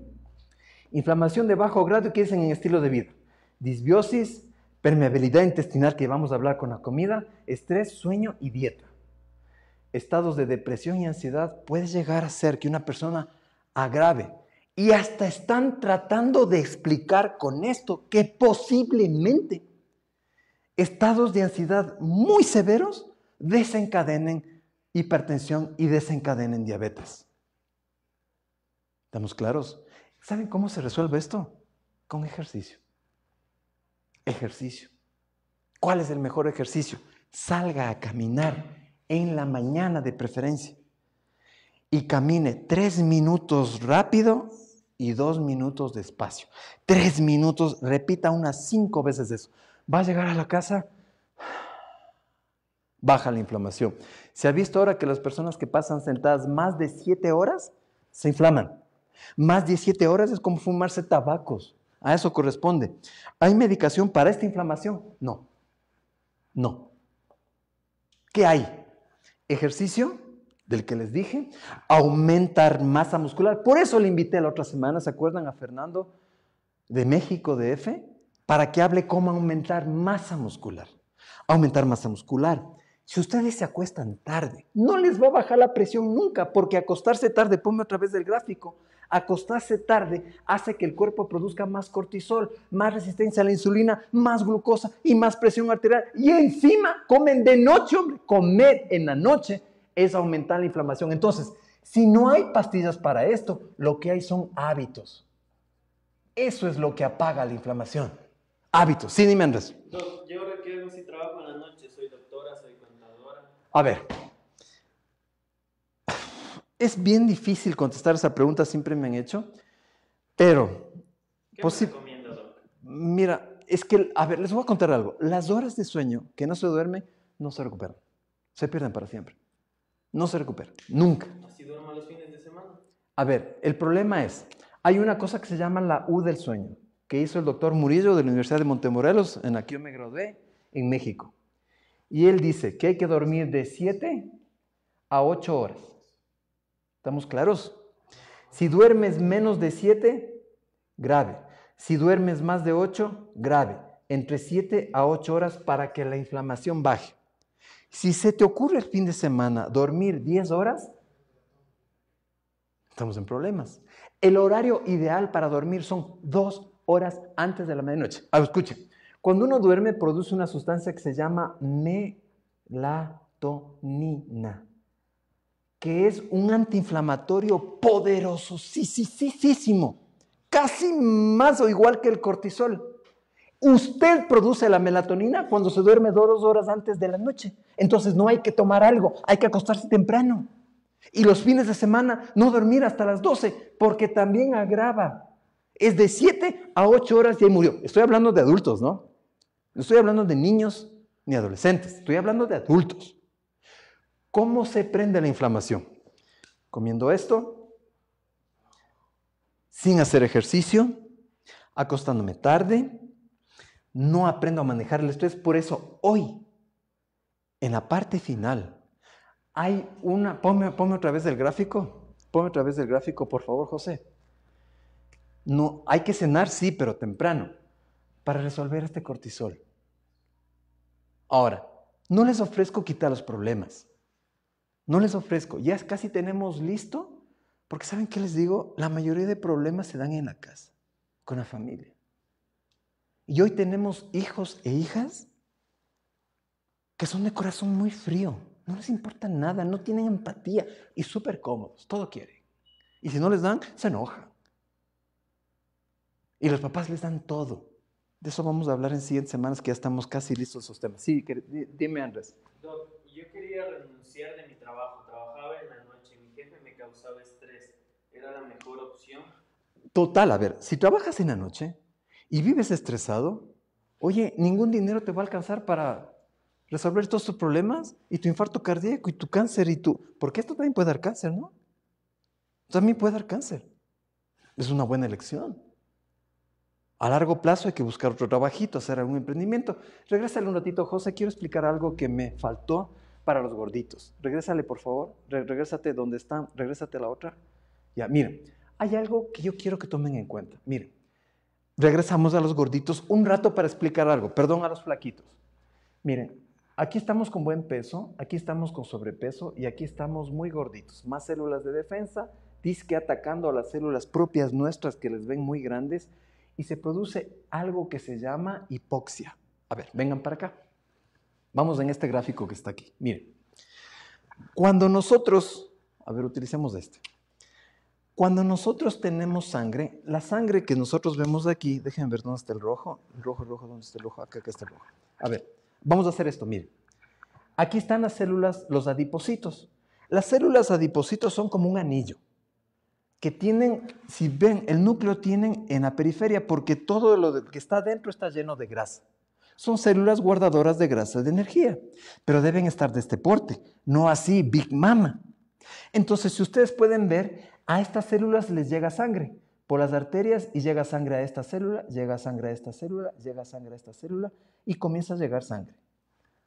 inflamación de bajo grado que dicen en estilo de vida, disbiosis, permeabilidad intestinal que vamos a hablar con la comida, estrés, sueño y dieta. Estados de depresión y ansiedad puede llegar a ser que una persona agrave y hasta están tratando de explicar con esto que posiblemente estados de ansiedad muy severos desencadenen hipertensión y desencadenen diabetes. ¿Estamos claros? ¿Saben cómo se resuelve esto? Con ejercicio ejercicio. ¿Cuál es el mejor ejercicio? Salga a caminar en la mañana de preferencia y camine tres minutos rápido y dos minutos despacio. Tres minutos, repita unas cinco veces eso. Va a llegar a la casa, baja la inflamación. Se ha visto ahora que las personas que pasan sentadas más de siete horas se inflaman. Más de siete horas es como fumarse tabacos. A eso corresponde. ¿Hay medicación para esta inflamación? No. No. ¿Qué hay? Ejercicio del que les dije, aumentar masa muscular. Por eso le invité la otra semana, ¿se acuerdan a Fernando de México, de F? Para que hable cómo aumentar masa muscular. Aumentar masa muscular. Si ustedes se acuestan tarde, no les va a bajar la presión nunca, porque acostarse tarde, ponme otra vez el gráfico, Acostarse tarde hace que el cuerpo produzca más cortisol, más resistencia a la insulina, más glucosa y más presión arterial. Y encima comen de noche, hombre. Comer en la noche es aumentar la inflamación. Entonces, si no hay pastillas para esto, lo que hay son hábitos. Eso es lo que apaga la inflamación. Hábitos. Sí, dime Andrés. yo requiero si trabajo en la noche, soy doctora, soy contadora. A ver, es bien difícil contestar esa pregunta, siempre me han hecho, pero... ¿Qué Mira, es que, a ver, les voy a contar algo. Las horas de sueño que no se duerme no se recuperan. Se pierden para siempre. No se recuperan. Nunca. Así los fines de semana. A ver, el problema es, hay una cosa que se llama la U del sueño, que hizo el doctor Murillo de la Universidad de Montemorelos, en la que yo me gradué, en México. Y él dice que hay que dormir de 7 a 8 horas. ¿Estamos claros? Si duermes menos de 7, grave. Si duermes más de 8, grave. Entre 7 a 8 horas para que la inflamación baje. Si se te ocurre el fin de semana dormir 10 horas, estamos en problemas. El horario ideal para dormir son 2 horas antes de la medianoche. Ahora escuchen, cuando uno duerme produce una sustancia que se llama melatonina que es un antiinflamatorio poderoso, poderosísimo, casi más o igual que el cortisol. Usted produce la melatonina cuando se duerme dos horas antes de la noche. Entonces no hay que tomar algo, hay que acostarse temprano. Y los fines de semana no dormir hasta las 12, porque también agrava. Es de 7 a 8 horas y ahí murió. Estoy hablando de adultos, ¿no? No estoy hablando de niños ni adolescentes, estoy hablando de adultos. ¿Cómo se prende la inflamación? Comiendo esto, sin hacer ejercicio, acostándome tarde, no aprendo a manejar el estrés. Por eso hoy, en la parte final, hay una... Ponme, otra vez el gráfico. Ponme otra vez el gráfico, por favor, José. No, hay que cenar, sí, pero temprano, para resolver este cortisol. Ahora, no les ofrezco quitar los problemas. No les ofrezco, ya casi tenemos listo, porque ¿saben qué les digo? La mayoría de problemas se dan en la casa, con la familia. Y hoy tenemos hijos e hijas que son de corazón muy frío, no les importa nada, no tienen empatía y súper cómodos, todo quieren. Y si no les dan, se enojan. Y los papás les dan todo. De eso vamos a hablar en siguientes semanas que ya estamos casi listos esos temas. Sí, dime Andrés. Yo quería renunciar de mi trabajo, trabajaba en la noche, mi jefe me causaba estrés, era la mejor opción. Total, a ver, si trabajas en la noche y vives estresado, oye, ningún dinero te va a alcanzar para resolver todos tus problemas y tu infarto cardíaco y tu cáncer y tu... Porque esto también puede dar cáncer, ¿no? También puede dar cáncer. Es una buena elección. A largo plazo hay que buscar otro trabajito, hacer algún emprendimiento. Regrésale un ratito, José, quiero explicar algo que me faltó para los gorditos. Regrésale, por favor. regrésate donde están. Regrésate a la otra. Ya, miren, hay algo que yo quiero que tomen en cuenta. Miren, regresamos a los gorditos un rato para explicar algo. Perdón a los flaquitos. Miren, aquí estamos con buen peso, aquí estamos con sobrepeso y aquí estamos muy gorditos. Más células de defensa, disque atacando a las células propias nuestras que les ven muy grandes y se produce algo que se llama hipoxia. A ver, vengan para acá. Vamos en este gráfico que está aquí. Miren, cuando nosotros, a ver, utilicemos este. Cuando nosotros tenemos sangre, la sangre que nosotros vemos aquí, déjenme ver dónde está el rojo, el rojo, el rojo, dónde está el rojo, acá, acá está el rojo. A ver, vamos a hacer esto, miren. Aquí están las células, los adipocitos. Las células adipocitos son como un anillo, que tienen, si ven, el núcleo tienen en la periferia, porque todo lo que está dentro está lleno de grasa son células guardadoras de grasa de energía, pero deben estar de este porte, no así Big Mama. Entonces, si ustedes pueden ver, a estas células les llega sangre por las arterias y llega sangre a esta célula, llega sangre a esta célula, llega sangre a esta célula y comienza a llegar sangre.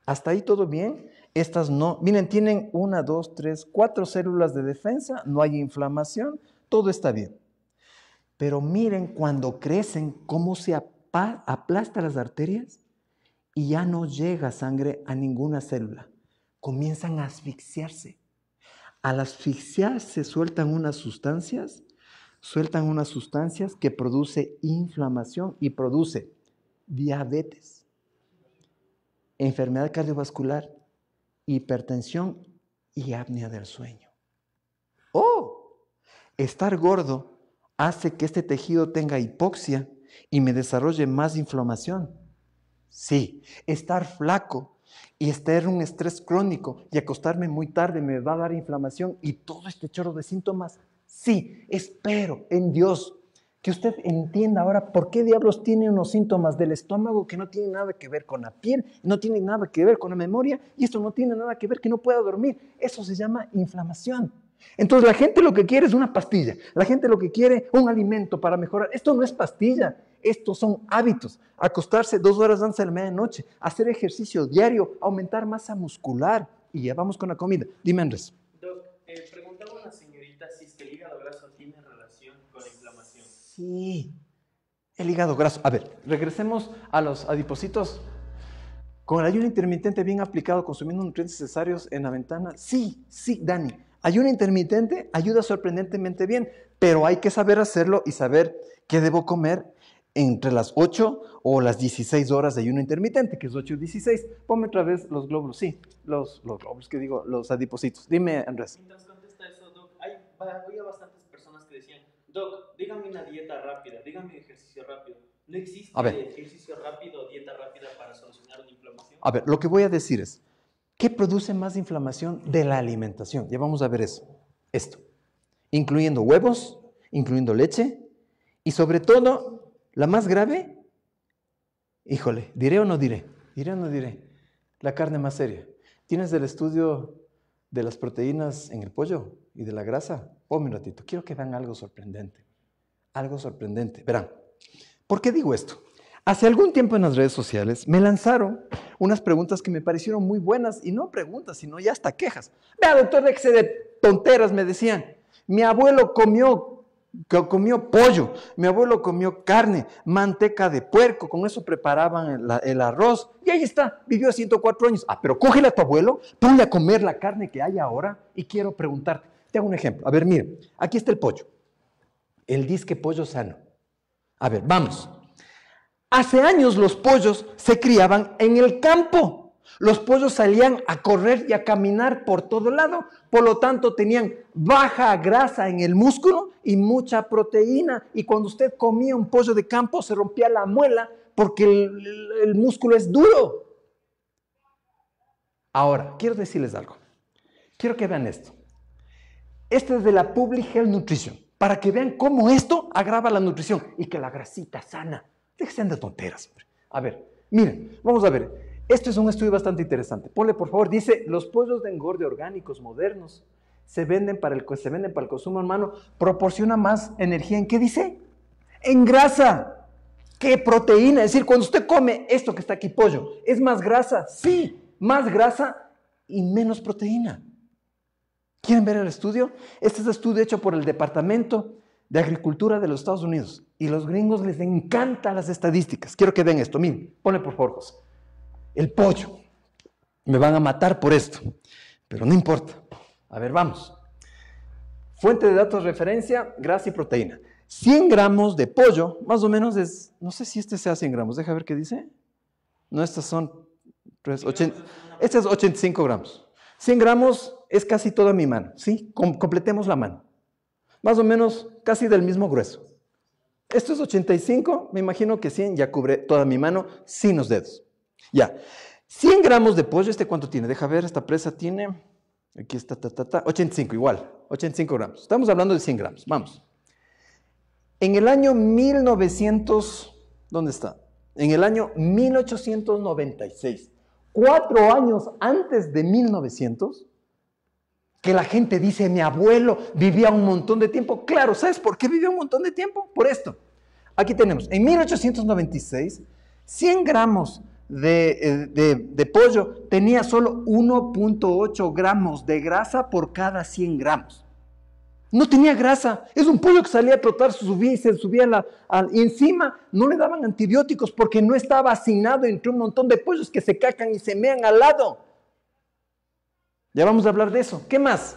Hasta ahí todo bien. Estas no, miren, tienen una, dos, tres, cuatro células de defensa, no hay inflamación, todo está bien. Pero miren cuando crecen cómo se aplasta las arterias y ya no llega sangre a ninguna célula. Comienzan a asfixiarse. Al asfixiarse sueltan unas sustancias, sueltan unas sustancias que produce inflamación y produce diabetes, enfermedad cardiovascular, hipertensión y apnea del sueño. ¡Oh! Estar gordo hace que este tejido tenga hipoxia y me desarrolle más inflamación Sí, estar flaco y estar un estrés crónico y acostarme muy tarde me va a dar inflamación y todo este chorro de síntomas. Sí, espero en Dios que usted entienda ahora por qué diablos tiene unos síntomas del estómago que no tienen nada que ver con la piel, no tienen nada que ver con la memoria y esto no tiene nada que ver que no pueda dormir. Eso se llama inflamación. Entonces la gente lo que quiere es una pastilla, la gente lo que quiere un alimento para mejorar. Esto no es pastilla, estos son hábitos. Acostarse dos horas antes de la medianoche, hacer ejercicio diario, aumentar masa muscular y ya vamos con la comida. Dime Andrés. Doc, eh, preguntaba una señorita si el hígado graso tiene relación con la inflamación. Sí, el hígado graso. A ver, regresemos a los adipositos. Con el ayuno intermitente bien aplicado, consumiendo nutrientes necesarios en la ventana. Sí, sí, Dani Ayuno intermitente ayuda sorprendentemente bien, pero hay que saber hacerlo y saber qué debo comer entre las 8 o las 16 horas de ayuno intermitente, que es 8 y 16. Ponme otra vez los glóbulos, sí, los, los glóbulos que digo, los adipositos. Dime, Andrés. Mientras contesta eso, Doc, hay, había bastantes personas que decían, Doc, dígame una dieta rápida, dígame ejercicio rápido. ¿No existe ejercicio rápido o dieta rápida para solucionar una inflamación? A ver, lo que voy a decir es, ¿Qué produce más inflamación de la alimentación? Ya vamos a ver eso. Esto. Incluyendo huevos, incluyendo leche y sobre todo, la más grave, híjole, diré o no diré, diré o no diré, la carne más seria. ¿Tienes del estudio de las proteínas en el pollo y de la grasa? Ponme oh, un ratito, quiero que vean algo sorprendente. Algo sorprendente. Verán, ¿por qué digo esto? Hace algún tiempo en las redes sociales me lanzaron unas preguntas que me parecieron muy buenas, y no preguntas, sino ya hasta quejas. Vea, doctor, se de tonteras, me decían. Mi abuelo comió, comió pollo, mi abuelo comió carne, manteca de puerco, con eso preparaban el, arroz. Y ahí está, vivió 104 años. Ah, pero cógele a tu abuelo, ponle a comer la carne que hay ahora, y quiero preguntarte. Te hago un ejemplo. A ver, mire, aquí está el pollo. El disque pollo sano. A ver, vamos. Hace años los pollos se criaban en el campo. Los pollos salían a correr y a caminar por todo lado, por lo tanto tenían baja grasa en el músculo y mucha proteína. Y cuando usted comía un pollo de campo se rompía la muela porque el, músculo es duro. Ahora, quiero decirles algo. Quiero que vean esto. Este es de la Public Health Nutrition, para que vean cómo esto agrava la nutrición y que la grasita sana. Dejen de tonteras. Hombre. A ver, miren, vamos a ver. este es un estudio bastante interesante. Ponle, por favor, dice, los pollos de engorde orgánicos modernos se venden para el, se venden para el consumo humano, proporciona más energía. ¿En qué dice? En grasa. ¿Qué proteína? Es decir, cuando usted come esto que está aquí, pollo, ¿es más grasa? Sí, más grasa y menos proteína. ¿Quieren ver el estudio? Este es el estudio hecho por el Departamento de Agricultura de los Estados Unidos. Y los gringos les encantan las estadísticas. Quiero que vean esto. Miren, ponle por favor, El pollo. Me van a matar por esto. Pero no importa. A ver, vamos. Fuente de datos referencia, grasa y proteína. 100 gramos de pollo, más o menos es, no sé si este sea 100 gramos, deja ver qué dice. No, estas son, este es 85 gramos. 100 gramos es casi toda mi mano, ¿sí? completemos la mano más o menos casi del mismo grueso. Esto es 85, me imagino que 100, ya cubre toda mi mano sin los dedos. Ya, 100 gramos de pollo, ¿este cuánto tiene? Deja ver, esta presa tiene, aquí está, ta, ta, ta, 85 igual, 85 gramos. Estamos hablando de 100 gramos, vamos. En el año 1900, ¿dónde está? En el año 1896, cuatro años antes de 1900, que la gente dice, mi abuelo vivía un montón de tiempo. Claro, ¿sabes por qué vivió un montón de tiempo? Por esto. Aquí tenemos, en 1896, 100 gramos eh, de, pollo tenía solo 1.8 gramos de grasa por cada 100 gramos. No tenía grasa. Es un pollo que salía a trotar, subía y se subía la, y encima no le daban antibióticos porque no estaba vacinado entre un montón de pollos que se cacan y se mean al lado. Ya vamos a hablar de eso. ¿Qué más?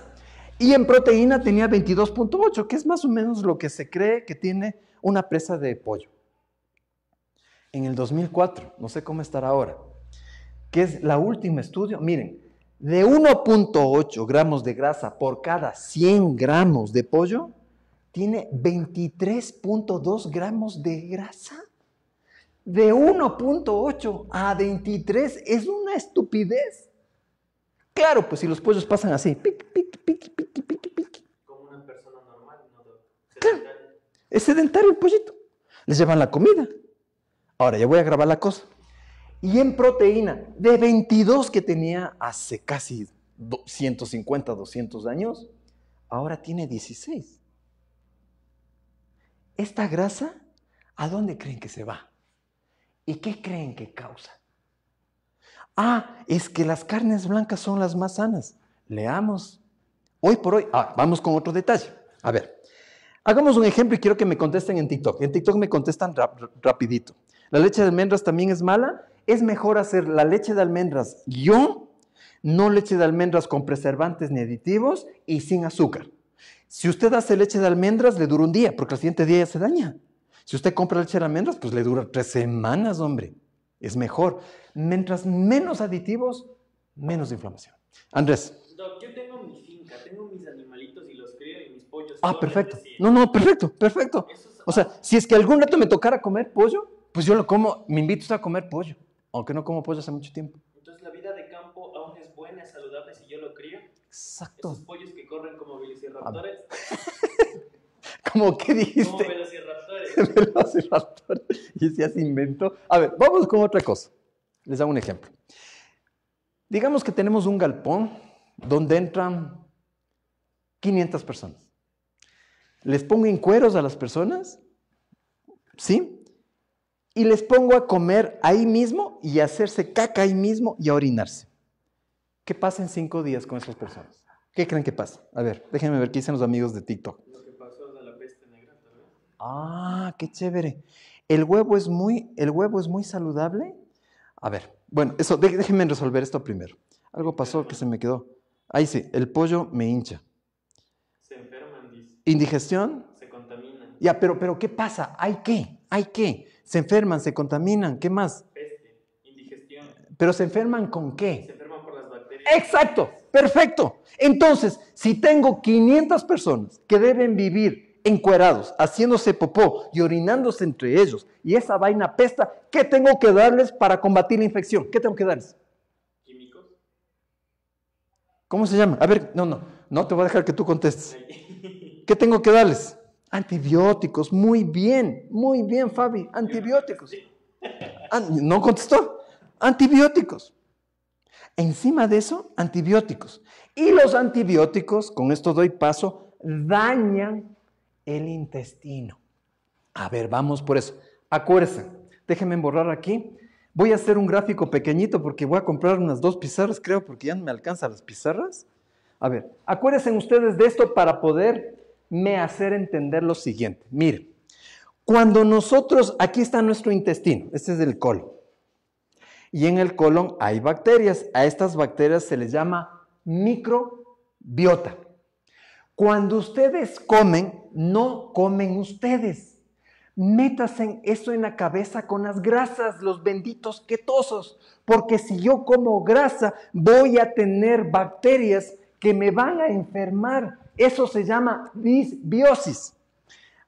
Y en proteína tenía 22.8, que es más o menos lo que se cree que tiene una presa de pollo. En el 2004, no sé cómo estará ahora, que es la última estudio, miren, de 1.8 gramos de grasa por cada 100 gramos de pollo, tiene 23.2 gramos de grasa. De 1.8 a 23 es una estupidez. Claro, pues si los pollos pasan así, piqui, piqui, piqui, piqui, piqui. Como una persona normal, no claro. Es sedentario el pollito. Les llevan la comida. Ahora, ya voy a grabar la cosa. Y en proteína, de 22 que tenía hace casi 150, 200 años, ahora tiene 16. Esta grasa, ¿a dónde creen que se va? ¿Y qué creen que causa? Ah, es que las carnes blancas son las más sanas. Leamos. Hoy por hoy, ah, vamos con otro detalle. A ver, hagamos un ejemplo y quiero que me contesten en TikTok. En TikTok me contestan rapidito. ¿La leche de almendras también es mala? Es mejor hacer la leche de almendras yo, no leche de almendras con preservantes ni aditivos y sin azúcar. Si usted hace leche de almendras, le dura un día, porque al siguiente día ya se daña. Si usted compra leche de almendras, pues le dura tres semanas, hombre. Es mejor. Mientras menos aditivos, menos inflamación. Andrés. yo tengo mi finca, tengo mis animalitos y los crío y mis pollos. Ah, perfecto. No, no, perfecto, perfecto. o sea, si es que algún rato me tocara comer pollo, pues yo lo como, me invito a comer pollo, aunque no como pollo hace mucho tiempo. Entonces la vida de campo aún es buena, saludable si yo lo crío. Exacto. Esos pollos que corren como ah. velociraptores. como que dijiste. Como velociraptores. velociraptores. Y se hace inventó. A ver, vamos con otra cosa. Les hago un ejemplo. Digamos que tenemos un galpón donde entran 500 personas. Les pongo en cueros a las personas, ¿sí? Y les pongo a comer ahí mismo y a hacerse caca ahí mismo y a orinarse. ¿Qué pasa en cinco días con esas personas? ¿Qué creen que pasa? A ver, déjenme ver qué dicen los amigos de TikTok. Ah, qué chévere. El huevo es muy, el huevo es muy saludable. A ver, bueno, eso, déjenme resolver esto primero. Algo pasó que se me quedó. Ahí sí, el pollo me hincha. Se enferman, dice. Indigestión. Se contaminan. Ya, pero, pero ¿qué pasa? ¿Hay qué? ¿Hay qué? Se enferman, se contaminan, ¿qué más? Peste, indigestión. ¿Pero se enferman con qué? Se enferman por las bacterias. Exacto, perfecto. Entonces, si tengo 500 personas que deben vivir encuerados, haciéndose popó y orinándose entre ellos, y esa vaina pesta, ¿qué tengo que darles para combatir la infección? ¿Qué tengo que darles? Químicos. ¿Cómo se llama? A ver, no, no, no te voy a dejar que tú contestes. ¿Qué tengo que darles? Antibióticos, muy bien, muy bien, Fabi, antibióticos. ¿No contestó? Antibióticos. Encima de eso, antibióticos. Y los antibióticos, con esto doy paso, dañan el intestino. A ver, vamos por eso. Acuérdense, déjenme borrar aquí. Voy a hacer un gráfico pequeñito porque voy a comprar unas dos pizarras, creo, porque ya no me alcanzan las pizarras. A ver, acuérdense ustedes de esto para me hacer entender lo siguiente. Miren, cuando nosotros, aquí está nuestro intestino, este es el colon, y en el colon hay bacterias, a estas bacterias se les llama microbiota. Cuando ustedes comen, no comen ustedes. Métasen eso en la cabeza con las grasas, los benditos quetosos, porque si yo como grasa voy a tener bacterias que me van a enfermar. Eso se llama disbiosis.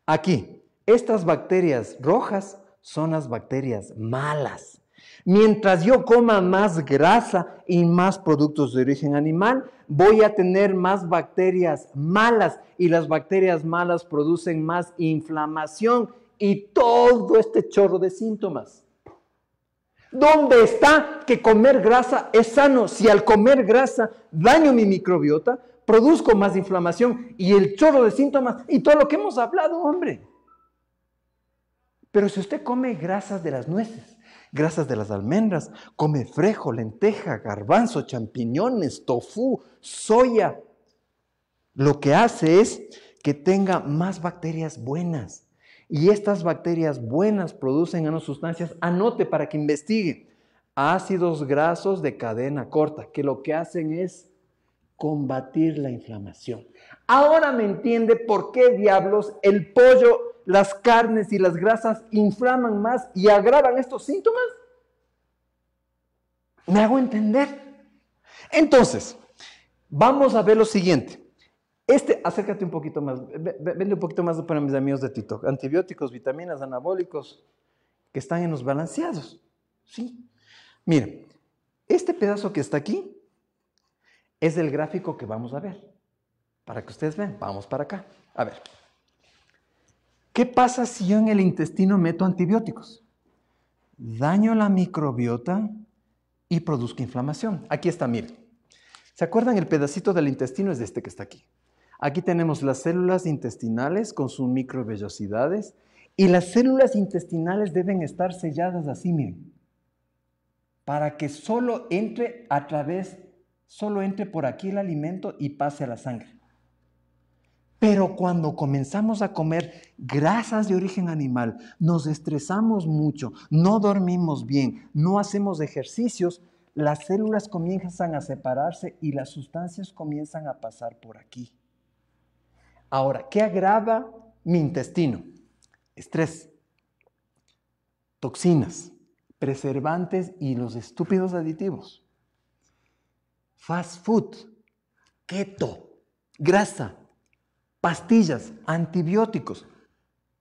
Aquí, estas bacterias rojas son las bacterias malas. Mientras yo coma más grasa y más productos de origen animal, voy a tener más bacterias malas y las bacterias malas producen más inflamación y todo este chorro de síntomas. ¿Dónde está que comer grasa es sano? Si al comer grasa daño mi microbiota, produzco más inflamación y el chorro de síntomas y todo lo que hemos hablado, hombre. Pero si usted come grasas de las nueces, grasas de las almendras, come frejo, lenteja, garbanzo, champiñones, tofu, soya. Lo que hace es que tenga más bacterias buenas. Y estas bacterias buenas producen unas sustancias, anote para que investigue, ácidos grasos de cadena corta, que lo que hacen es combatir la inflamación. Ahora me entiende por qué diablos el pollo las carnes y las grasas inflaman más y agravan estos síntomas? ¿Me hago entender? Entonces, vamos a ver lo siguiente. Este, acércate un poquito más, vende un poquito más para mis amigos de TikTok. Antibióticos, vitaminas, anabólicos, que están en los balanceados. ¿Sí? Miren, este pedazo que está aquí es el gráfico que vamos a ver. Para que ustedes vean, vamos para acá. A ver. ¿Qué pasa si yo en el intestino meto antibióticos? Daño la microbiota y produzco inflamación. Aquí está, miren. ¿Se acuerdan? El pedacito del intestino es este que está aquí. Aquí tenemos las células intestinales con sus microvellosidades y las células intestinales deben estar selladas así, miren, para que solo entre a través, solo entre por aquí el alimento y pase a la sangre. Pero cuando comenzamos a comer grasas de origen animal, nos estresamos mucho, no dormimos bien, no hacemos ejercicios, las células comienzan a separarse y las sustancias comienzan a pasar por aquí. Ahora, ¿qué agrava mi intestino? Estrés, toxinas, preservantes y los estúpidos aditivos. Fast food, keto, grasa, pastillas, antibióticos,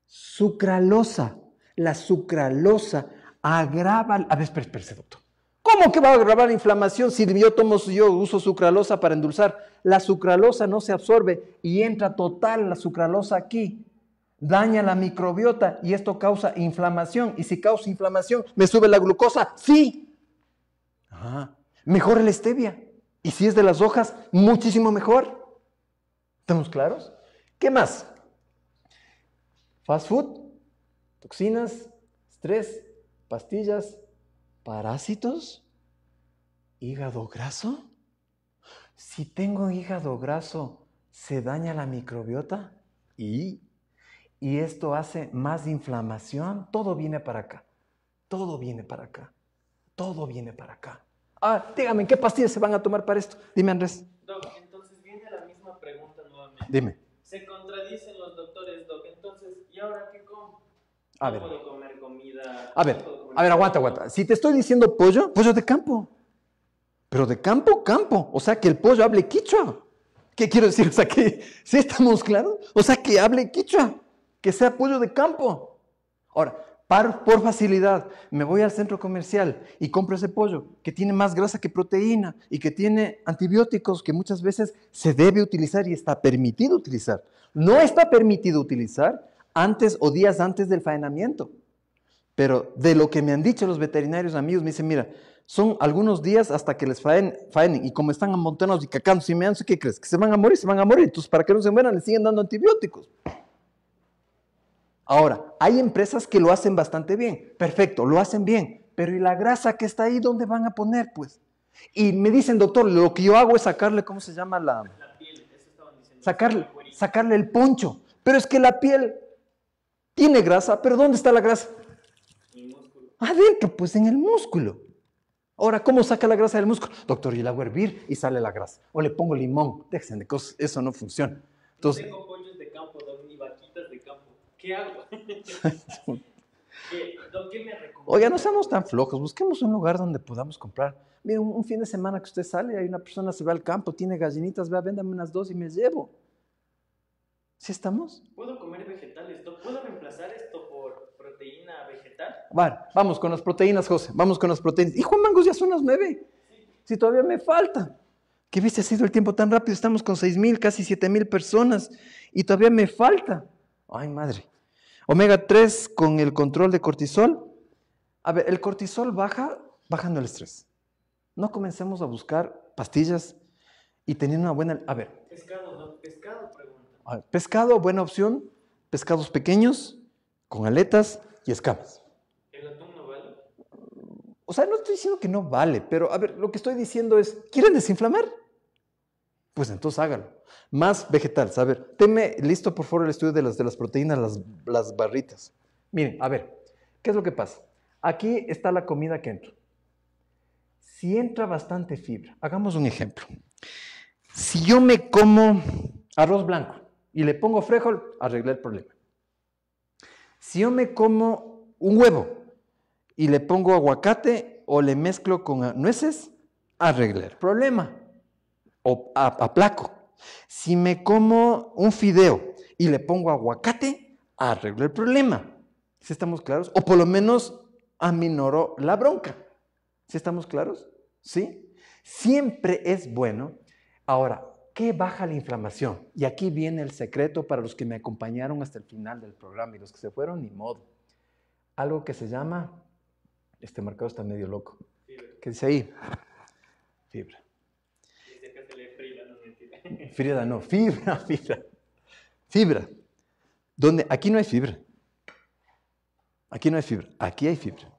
sucralosa. La sucralosa agrava... A ver, espera, doctor. ¿Cómo que va a agravar la inflamación si yo tomo, yo uso sucralosa para endulzar? La sucralosa no se absorbe y entra total la sucralosa aquí. Daña la microbiota y esto causa inflamación. Y si causa inflamación, ¿me sube la glucosa? Sí. Ajá. Ah, mejor la stevia. Y si es de las hojas, muchísimo mejor. ¿Estamos claros? ¿Qué más? Fast food, toxinas, estrés, pastillas, parásitos, hígado graso. Si tengo hígado graso, se daña la microbiota y, y esto hace más inflamación. Todo viene para acá. Todo viene para acá. Todo viene para acá. Ah, dígame, ¿qué pastillas se van a tomar para esto? Dime, Andrés. entonces viene la misma pregunta nuevamente. Dime contradicen los doctores, Doc. Entonces, ¿y ahora qué como? A ver. A ver, aguanta, aguanta. Si te estoy diciendo pollo, pollo de campo. Pero de campo, campo. O sea, que el pollo hable quichua. ¿Qué quiero decir? O sea, que ¿sí estamos claros, o sea, que hable quichua, que sea pollo de campo. Ahora, por facilidad, me voy al centro comercial y compro ese pollo que tiene más grasa que proteína y que tiene antibióticos que muchas veces se debe utilizar y está permitido utilizar. No está permitido utilizar antes o días antes del faenamiento. Pero de lo que me han dicho los veterinarios amigos, me dicen, mira, son algunos días hasta que les faen, faenen y como están amontonados y cacando, si me dan, ¿qué crees? Que se van a morir, se van a morir. Entonces, para que no se mueran, les siguen dando antibióticos. Ahora, hay empresas que lo hacen bastante bien, perfecto, lo hacen bien, pero ¿y la grasa que está ahí dónde van a poner? Pues. Y me dicen, doctor, lo que yo hago es sacarle, ¿cómo se llama la? la piel, eso estaban diciendo. Sacarle, sacarle el poncho. Pero es que la piel tiene grasa, pero ¿dónde está la grasa? En el músculo. Adentro, pues en el músculo. Ahora, ¿cómo saca la grasa del músculo? Doctor, yo la hago hervir y sale la grasa. O le pongo limón. Déjense de eso no funciona. Entonces, ¿Qué hago? ¿Qué, no seamos tan flojos, busquemos un lugar donde podamos comprar. Mira, un, fin de semana que usted sale, hay una persona se va al campo, tiene gallinitas, vea, véndame unas dos y me llevo. ¿Sí estamos? ¿Puedo comer vegetales? ¿Puedo reemplazar esto por proteína vegetal? Vale, vamos con las proteínas, José, vamos con las proteínas. Hijo Mangos, ya son las nueve. Sí. Si todavía me falta. ¿Qué viste? Ha sido el tiempo tan rápido, estamos con seis mil, casi siete mil personas y todavía me falta. Ay, madre. Omega 3 con el control de cortisol. A ver, el cortisol baja bajando el estrés. No comencemos a buscar pastillas y tener una buena... A ver. Pescado, no, pescado, pregunta. pescado, buena opción. Pescados pequeños, con aletas y escamas. ¿El atún no vale? O sea, no estoy diciendo que no vale, pero a ver, lo que estoy diciendo es, ¿quieren desinflamar? Pues entonces hágalo. Más vegetales, A ver, tenme listo por favor el estudio de las, de las proteínas, las, barritas. Miren, a ver, ¿qué es lo que pasa? Aquí está la comida que entra. Si entra bastante fibra, hagamos un ejemplo. Si yo me como arroz blanco y le pongo frijol, arreglé el problema. Si yo me como un huevo y le pongo aguacate o le mezclo con nueces, arreglé el problema. O aplaco. Si me como un fideo y le pongo aguacate, arreglo el problema. ¿Sí estamos claros? O por lo menos aminoro la bronca. ¿Sí estamos claros? ¿Sí? Siempre es bueno. Ahora, ¿qué baja la inflamación? Y aquí viene el secreto para los que me acompañaron hasta el final del programa y los que se fueron, ni modo. Algo que se llama, este marcado está medio loco, ¿qué dice ahí? Fibra. Frida no, fibra, fibra. Fibra. Donde, aquí no hay fibra. Aquí no hay fibra. Aquí hay fibra.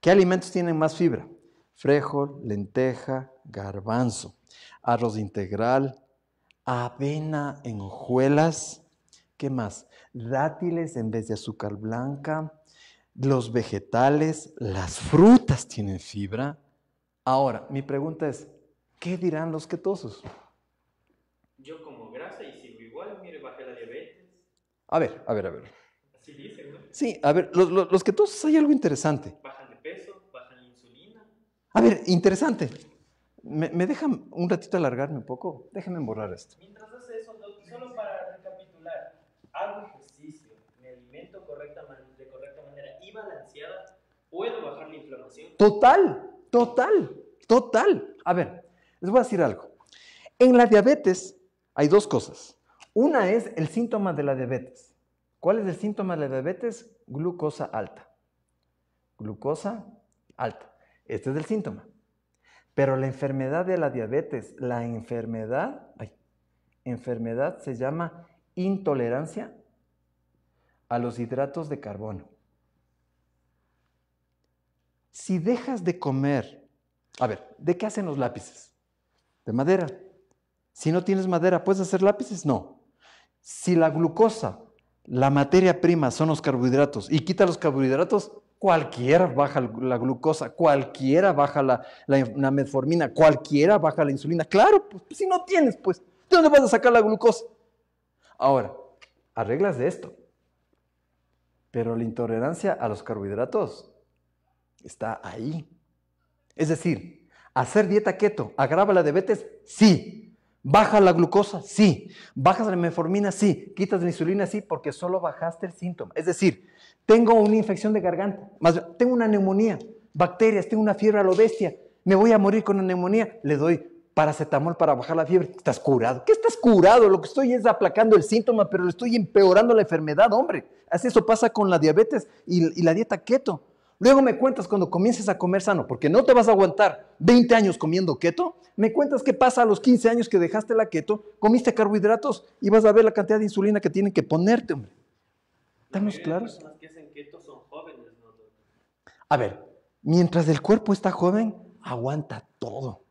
¿Qué alimentos tienen más fibra? Frejol, lenteja, garbanzo, arroz integral, avena enjuelas. ¿Qué más? Dátiles en vez de azúcar blanca. Los vegetales, las frutas tienen fibra. Ahora, mi pregunta es, ¿qué dirán los ketosos? A ver, a ver, a ver. Sí, sí a ver, los, los, los que todos hay algo interesante. Bajan de peso, bajan la insulina. A ver, interesante. ¿Me, me dejan un ratito alargarme un poco? Déjenme borrar esto. Mientras hace eso, solo para recapitular, hago ejercicio, me alimento correcta, de correcta manera y balanceada, ¿puedo bajar la inflamación? Total, total, total. A ver, les voy a decir algo. En la diabetes hay dos cosas. Una es el síntoma de la diabetes ¿Cuál es el síntoma de la diabetes? Glucosa alta. Glucosa alta. Este es el síntoma. Pero la enfermedad de la diabetes, la enfermedad, ay, enfermedad se llama intolerancia a los hidratos de carbono. Si dejas de comer, a ver, ¿de qué hacen los lápices? De madera. Si no tienes madera, ¿puedes hacer lápices? No. Si la glucosa la materia prima son los carbohidratos. Y quita los carbohidratos, cualquiera baja la glucosa, cualquiera baja la, metformina, cualquiera baja la insulina. Claro, pues, pues, si no tienes, pues, ¿de dónde vas a sacar la glucosa? Ahora, arreglas de esto. Pero la intolerancia a los carbohidratos está ahí. Es decir, hacer dieta keto agrava la diabetes, sí, ¿Baja la glucosa? Sí. ¿Bajas la metformina? Sí. ¿Quitas la insulina? Sí, porque solo bajaste el síntoma. Es decir, tengo una infección de garganta, más, tengo una neumonía, bacterias, tengo una fiebre a lo bestia, me voy a morir con la neumonía, le doy paracetamol para bajar la fiebre, estás curado. ¿Qué estás curado? Lo que estoy es aplacando el síntoma, pero le estoy empeorando la enfermedad, hombre. Así eso pasa con la diabetes y la dieta keto. Luego me cuentas cuando comiences a comer sano, porque no te vas a aguantar 20 años comiendo keto. Me cuentas qué pasa a los 15 años que dejaste la keto, comiste carbohidratos y vas a ver la cantidad de insulina que tienen que ponerte, hombre. ¿Estamos eh, claros? Pues, las que hacen keto son jóvenes, A ver, mientras el cuerpo está joven, aguanta todo.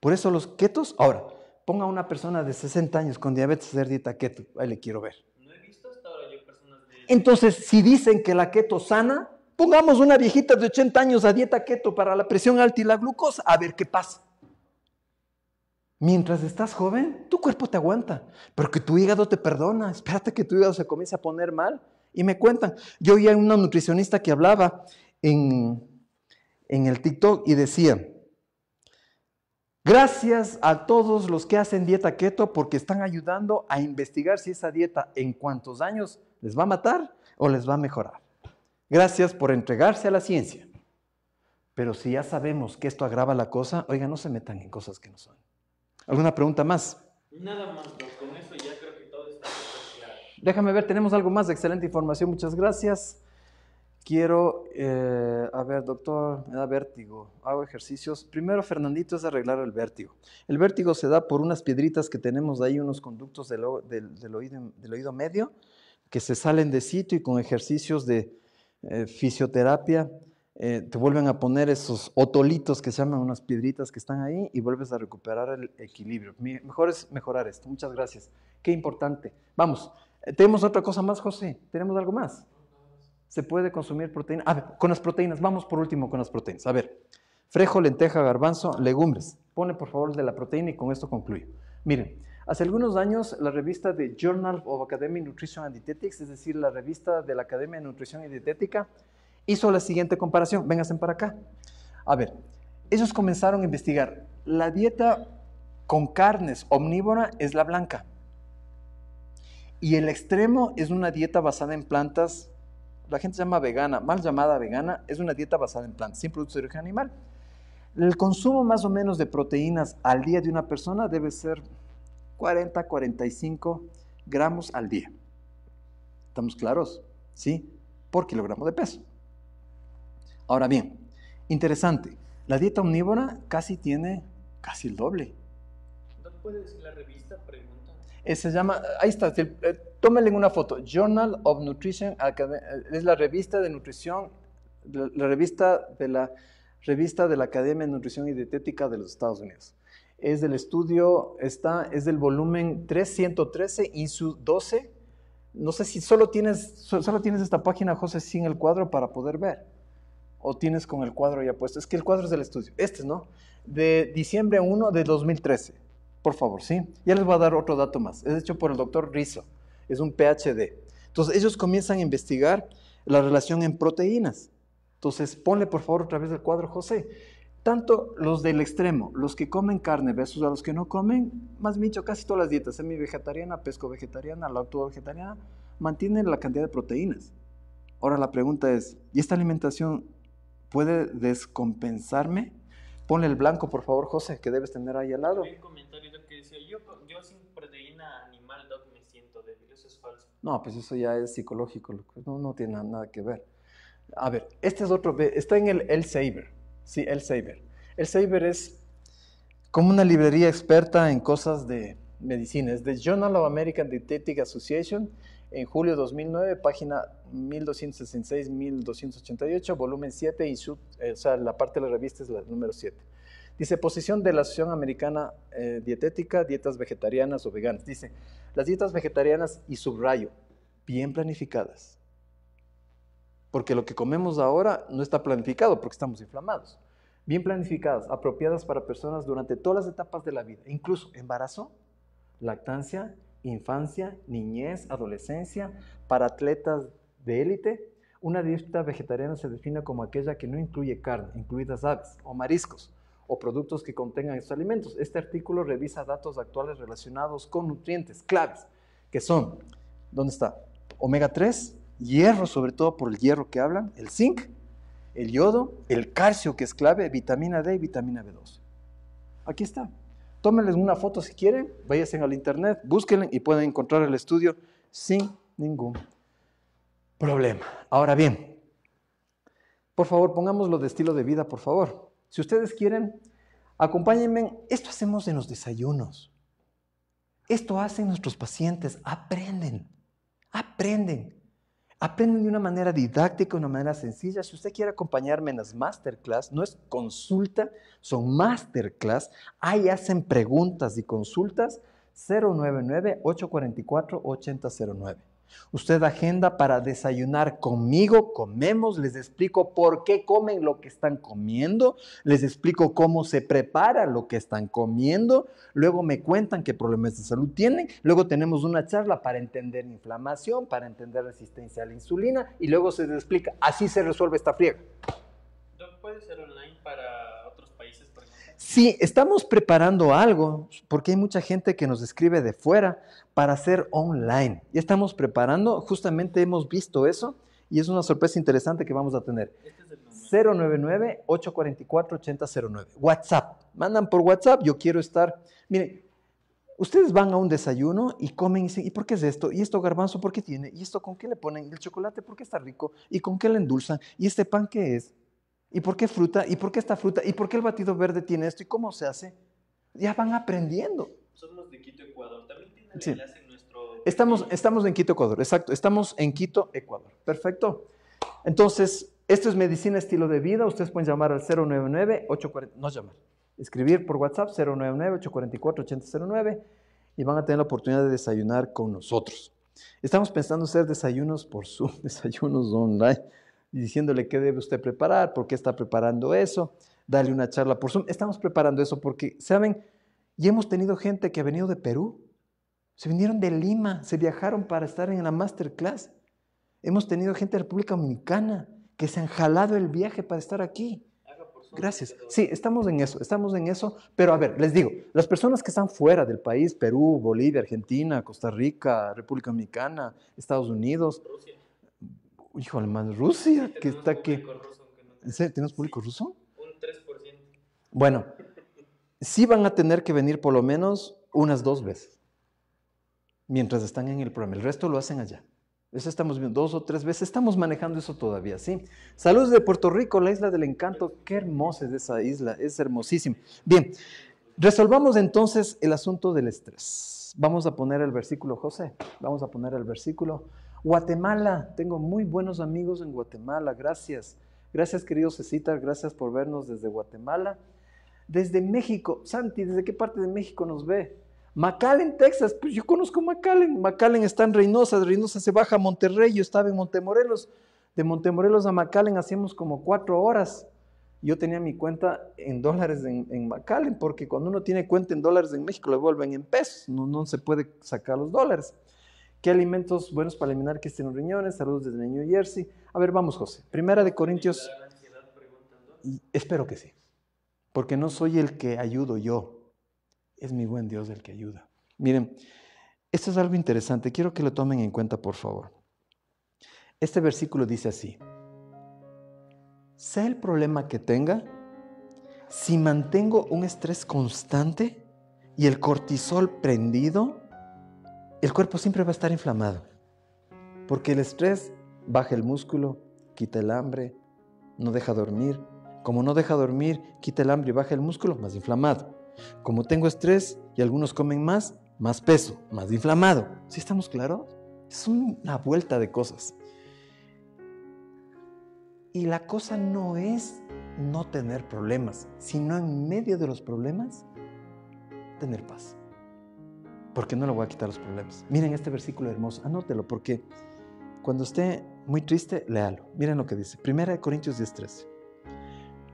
Por eso los ketos, ahora, ponga a una persona de 60 años con diabetes hacer dieta keto, ahí le quiero ver. No he visto hasta ahora yo personas de... Entonces, si dicen que la keto sana, Pongamos una viejita de 80 años a dieta keto para la presión alta y la glucosa, a ver qué pasa. Mientras estás joven, tu cuerpo te aguanta, pero que tu hígado te perdona. Espérate que tu hígado se comience a poner mal. Y me cuentan, yo oía una nutricionista que hablaba en, en el TikTok y decía, gracias a todos los que hacen dieta keto porque están ayudando a investigar si esa dieta en cuántos años les va a matar o les va a mejorar. Gracias por entregarse a la ciencia. Pero si ya sabemos que esto agrava la cosa, oiga, no se metan en cosas que no son. ¿Alguna pregunta más? Nada más, pues, con eso ya creo que todo está claro. Déjame ver, tenemos algo más de excelente información, muchas gracias. Quiero, eh, a ver, doctor, me da vértigo, hago ejercicios. Primero, Fernandito, es arreglar el vértigo. El vértigo se da por unas piedritas que tenemos ahí, unos conductos del oído medio, que se salen de sitio y con ejercicios de eh, fisioterapia, eh, te vuelven a poner esos otolitos que se llaman unas piedritas que están ahí y vuelves a recuperar el equilibrio. Mejor es mejorar esto. Muchas gracias. Qué importante. Vamos, eh, tenemos otra cosa más, José. Tenemos algo más. Se puede consumir proteína. A ver, con las proteínas. Vamos por último con las proteínas. A ver, frejo, lenteja, garbanzo, legumbres. Pone por favor de la proteína y con esto concluyo. Miren, Hace algunos años, la revista de Journal of Academy Nutrition and Dietetics, es decir, la revista de la Academia de Nutrición y Dietética, hizo la siguiente comparación. Vénganse para acá. A ver, ellos comenzaron a investigar. La dieta con carnes omnívora es la blanca. Y el extremo es una dieta basada en plantas, la gente llama vegana, mal llamada vegana, es una dieta basada en plantas, sin productos de origen animal. El consumo más o menos de proteínas al día de una persona debe ser 40, 45 gramos al día. ¿Estamos claros? ¿Sí? Por kilogramo de peso. Ahora bien, interesante, la dieta omnívora casi tiene casi el doble. ¿No decir la revista pregunta? Eh, se llama, ahí está, eh, una foto, Journal of Nutrition, eh, es la revista de nutrición, la revista de la revista de la Academia de Nutrición y Dietética de los Estados Unidos es del estudio, está, es del volumen 313 y su 12. No sé si solo tienes, solo tienes esta página, José, sin el cuadro para poder ver. O tienes con el cuadro ya puesto. Es que el cuadro es del estudio. Este, ¿no? De diciembre 1 de 2013. Por favor, ¿sí? Ya les voy a dar otro dato más. Es hecho por el doctor Rizzo. Es un PhD. Entonces, ellos comienzan a investigar la relación en proteínas. Entonces, ponle por favor otra vez el cuadro, José tanto los del extremo, los que comen carne versus a los que no comen, más bien dicho, casi todas las dietas, semi-vegetariana, pesco-vegetariana, lacto-vegetariana, mantienen la cantidad de proteínas. Ahora la pregunta es, ¿y esta alimentación puede descompensarme? Ponle el blanco, por favor, José, que debes tener ahí al lado. Hay un comentario que decía, yo, sin proteína animal, me siento débil, eso es falso. No, pues eso ya es psicológico, no, no tiene nada que ver. A ver, este es otro, está en el El Saber Sí, El Saber. El Saber es como una librería experta en cosas de medicina. Es de Journal of American Dietetic Association, en julio de 2009, página 1266-1288, volumen 7, y eh, o sea, la parte de la revista es la número 7. Dice, posición de la Asociación Americana eh, Dietética, dietas vegetarianas o veganas. Dice, las dietas vegetarianas y subrayo, bien planificadas, porque lo que comemos ahora no está planificado porque estamos inflamados. Bien planificadas, apropiadas para personas durante todas las etapas de la vida, incluso embarazo, lactancia, infancia, niñez, adolescencia, para atletas de élite. Una dieta vegetariana se define como aquella que no incluye carne, incluidas aves o mariscos o productos que contengan estos alimentos. Este artículo revisa datos actuales relacionados con nutrientes claves, que son, ¿dónde está? Omega 3, hierro, sobre todo por el hierro que hablan, el zinc, el yodo, el calcio que es clave, vitamina D y vitamina B12. Aquí está. Tómenles una foto si quieren, váyanse al internet, búsquenle y pueden encontrar el estudio sin ningún problema. Ahora bien, por favor, pongámoslo de estilo de vida, por favor. Si ustedes quieren, acompáñenme. Esto hacemos en los desayunos. Esto hacen nuestros pacientes. Aprenden, aprenden. Aprenden de una manera didáctica, de una manera sencilla. Si usted quiere acompañarme en las masterclass, no es consulta, son masterclass. Ahí hacen preguntas y consultas 099-844-8009. Usted agenda para desayunar conmigo, comemos, les explico por qué comen lo que están comiendo, les explico cómo se prepara lo que están comiendo, luego me cuentan qué problemas de salud tienen, luego tenemos una charla para entender inflamación, para entender resistencia a la insulina y luego se les explica, así se resuelve esta friega. ¿Puede ser online para Sí, estamos preparando algo, porque hay mucha gente que nos escribe de fuera para hacer online. y estamos preparando, justamente hemos visto eso y es una sorpresa interesante que vamos a tener. 099-844-8009. Este WhatsApp. Mandan por WhatsApp, yo quiero estar. Miren, ustedes van a un desayuno y comen y dicen, ¿y por qué es esto? ¿Y esto garbanzo por qué tiene? ¿Y esto con qué le ponen? ¿Y el chocolate por qué está rico? ¿Y con qué le endulzan? ¿Y este pan qué es? ¿Y por qué fruta? ¿Y por qué esta fruta? ¿Y por qué el batido verde tiene esto? ¿Y cómo se hace? Ya van aprendiendo. Somos de Quito, Ecuador. Estamos, estamos en Quito, Ecuador. Exacto. Estamos en Quito, Ecuador. Perfecto. Entonces, esto es medicina, estilo de vida. Ustedes pueden llamar al 099-840... No llamar. Escribir por WhatsApp 099-844-8009 y van a tener la oportunidad de desayunar con nosotros. Estamos pensando hacer desayunos por Zoom, desayunos online diciéndole qué debe usted preparar, por qué está preparando eso, dale una charla por Zoom. Estamos preparando eso porque, ¿saben? Ya hemos tenido gente que ha venido de Perú, se vinieron de Lima, se viajaron para estar en la masterclass. Hemos tenido gente de República Dominicana que se han jalado el viaje para estar aquí. Gracias. Sí, estamos en eso, estamos en eso. Pero a ver, les digo, las personas que están fuera del país, Perú, Bolivia, Argentina, Costa Rica, República Dominicana, Estados Unidos, Hijo, más Rusia, que está que... ¿Tienes público ruso? Un 3%. Bueno, sí van a tener que venir por lo menos unas dos veces mientras están en el programa. El resto lo hacen allá. Eso estamos viendo dos o tres veces. Estamos manejando eso todavía, ¿sí? Saludos de Puerto Rico, la isla del encanto. Qué hermosa es esa isla, es hermosísima. Bien, resolvamos entonces el asunto del estrés. Vamos a poner el versículo, José. Vamos a poner el versículo. Guatemala, tengo muy buenos amigos en Guatemala, gracias. Gracias querido Cecita, gracias por vernos desde Guatemala. Desde México, Santi, ¿desde qué parte de México nos ve? McAllen, Texas, pues yo conozco McAllen. McAllen está en Reynosa, Reynosa se baja a Monterrey, yo estaba en Montemorelos. De Montemorelos a McAllen hacíamos como cuatro horas. Yo tenía mi cuenta en dólares en, en McAllen, porque cuando uno tiene cuenta en dólares en México, le vuelven en pesos, no, no se puede sacar los dólares. ¿Qué alimentos buenos para eliminar que estén los riñones? Saludos desde New Jersey. A ver, vamos, José. Primera de Corintios. espero que sí. Porque no soy el que ayudo yo. Es mi buen Dios el que ayuda. Miren, esto es algo interesante. Quiero que lo tomen en cuenta, por favor. Este versículo dice así. Sea el problema que tenga, si mantengo un estrés constante y el cortisol prendido, el cuerpo siempre va a estar inflamado, porque el estrés baja el músculo, quita el hambre, no deja dormir. Como no deja dormir, quita el hambre y baja el músculo, más inflamado. Como tengo estrés y algunos comen más, más peso, más inflamado. ¿Sí estamos claros? Es una vuelta de cosas. Y la cosa no es no tener problemas, sino en medio de los problemas, tener paz porque no le voy a quitar los problemas. Miren este versículo hermoso, anótelo, porque cuando esté muy triste, léalo. Miren lo que dice, 1 Corintios 10:13.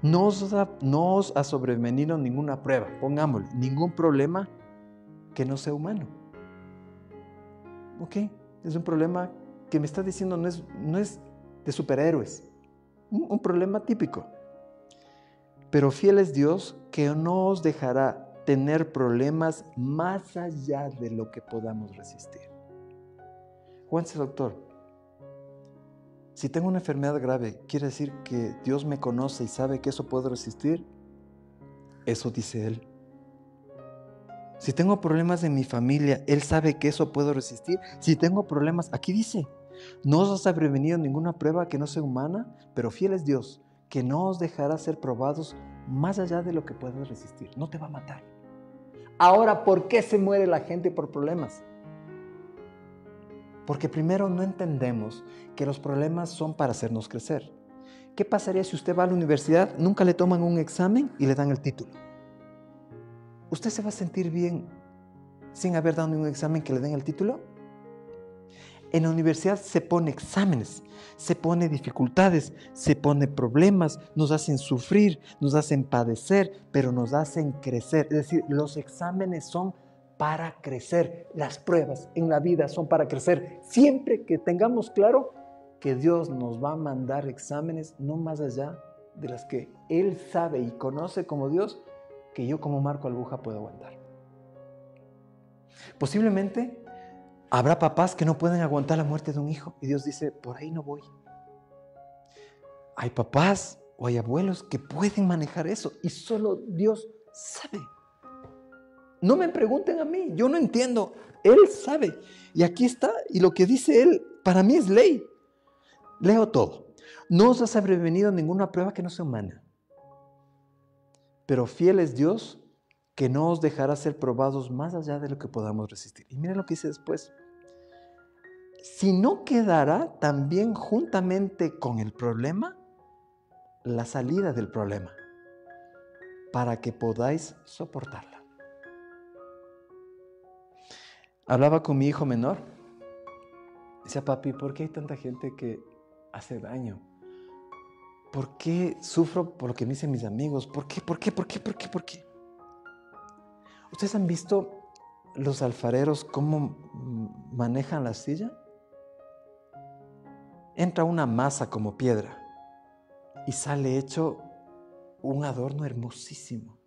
No os, ha, no os ha sobrevenido ninguna prueba, pongámoslo, ningún problema que no sea humano. ¿Ok? Es un problema que me está diciendo no es, no es de superhéroes, un problema típico. Pero fiel es Dios que no os dejará tener problemas más allá de lo que podamos resistir. el doctor, si tengo una enfermedad grave, ¿quiere decir que Dios me conoce y sabe que eso puedo resistir? Eso dice Él. Si tengo problemas en mi familia, Él sabe que eso puedo resistir. Si tengo problemas, aquí dice, no os ha prevenido ninguna prueba que no sea humana, pero fiel es Dios, que no os dejará ser probados más allá de lo que puedas resistir. No te va a matar. Ahora, ¿por qué se muere la gente por problemas? Porque primero no entendemos que los problemas son para hacernos crecer. ¿Qué pasaría si usted va a la universidad, nunca le toman un examen y le dan el título? Usted se va a sentir bien sin haber dado un examen que le den el título? En la universidad se pone exámenes, se pone dificultades, se pone problemas, nos hacen sufrir, nos hacen padecer, pero nos hacen crecer. Es decir, los exámenes son para crecer, las pruebas en la vida son para crecer. Siempre que tengamos claro que Dios nos va a mandar exámenes, no más allá de las que Él sabe y conoce como Dios, que yo como Marco Albuja puedo aguantar. Posiblemente Habrá papás que no pueden aguantar la muerte de un hijo y Dios dice, por ahí no voy. Hay papás o hay abuelos que pueden manejar eso y solo Dios sabe. No me pregunten a mí, yo no entiendo. Él sabe. Y aquí está, y lo que dice Él para mí es ley. Leo todo. No os ha sobrevenido ninguna prueba que no sea humana. Pero fiel es Dios que no os dejará ser probados más allá de lo que podamos resistir. Y miren lo que hice después. Si no quedará también juntamente con el problema la salida del problema, para que podáis soportarla. Hablaba con mi hijo menor. Dice, papi, ¿por qué hay tanta gente que hace daño? ¿Por qué sufro por lo que me dicen mis amigos? ¿Por qué? ¿Por qué? ¿Por qué? ¿Por qué? ¿Por qué? ¿Ustedes han visto los alfareros cómo manejan la silla? Entra una masa como piedra y sale hecho un adorno hermosísimo.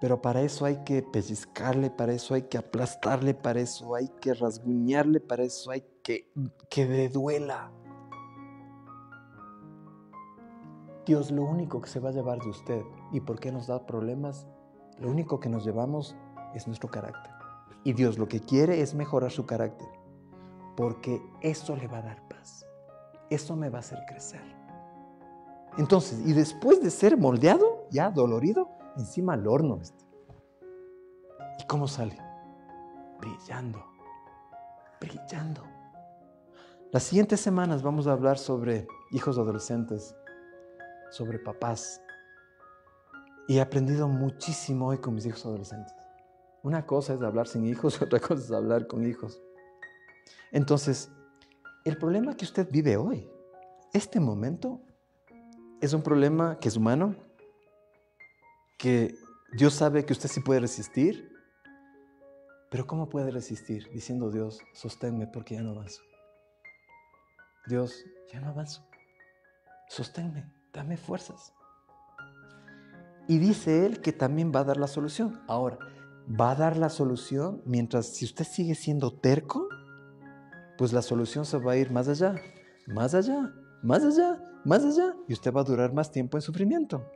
Pero para eso hay que pellizcarle, para eso hay que aplastarle, para eso hay que rasguñarle, para eso hay que que le duela. Dios lo único que se va a llevar de usted y por qué nos da problemas lo único que nos llevamos es nuestro carácter. Y Dios lo que quiere es mejorar su carácter, porque eso le va a dar paz. Eso me va a hacer crecer. Entonces, y después de ser moldeado, ya dolorido, encima al horno este. ¿Y cómo sale? Brillando. Brillando. Las siguientes semanas vamos a hablar sobre hijos adolescentes, sobre papás, y he aprendido muchísimo hoy con mis hijos adolescentes. Una cosa es hablar sin hijos, otra cosa es hablar con hijos. Entonces, el problema que usted vive hoy, este momento, es un problema que es humano, que Dios sabe que usted sí puede resistir, pero ¿cómo puede resistir diciendo Dios, sosténme porque ya no avanzo? Dios, ya no avanzo. Sosténme, dame fuerzas. Y dice él que también va a dar la solución. Ahora, va a dar la solución mientras si usted sigue siendo terco, pues la solución se va a ir más allá, más allá, más allá, más allá, y usted va a durar más tiempo en sufrimiento.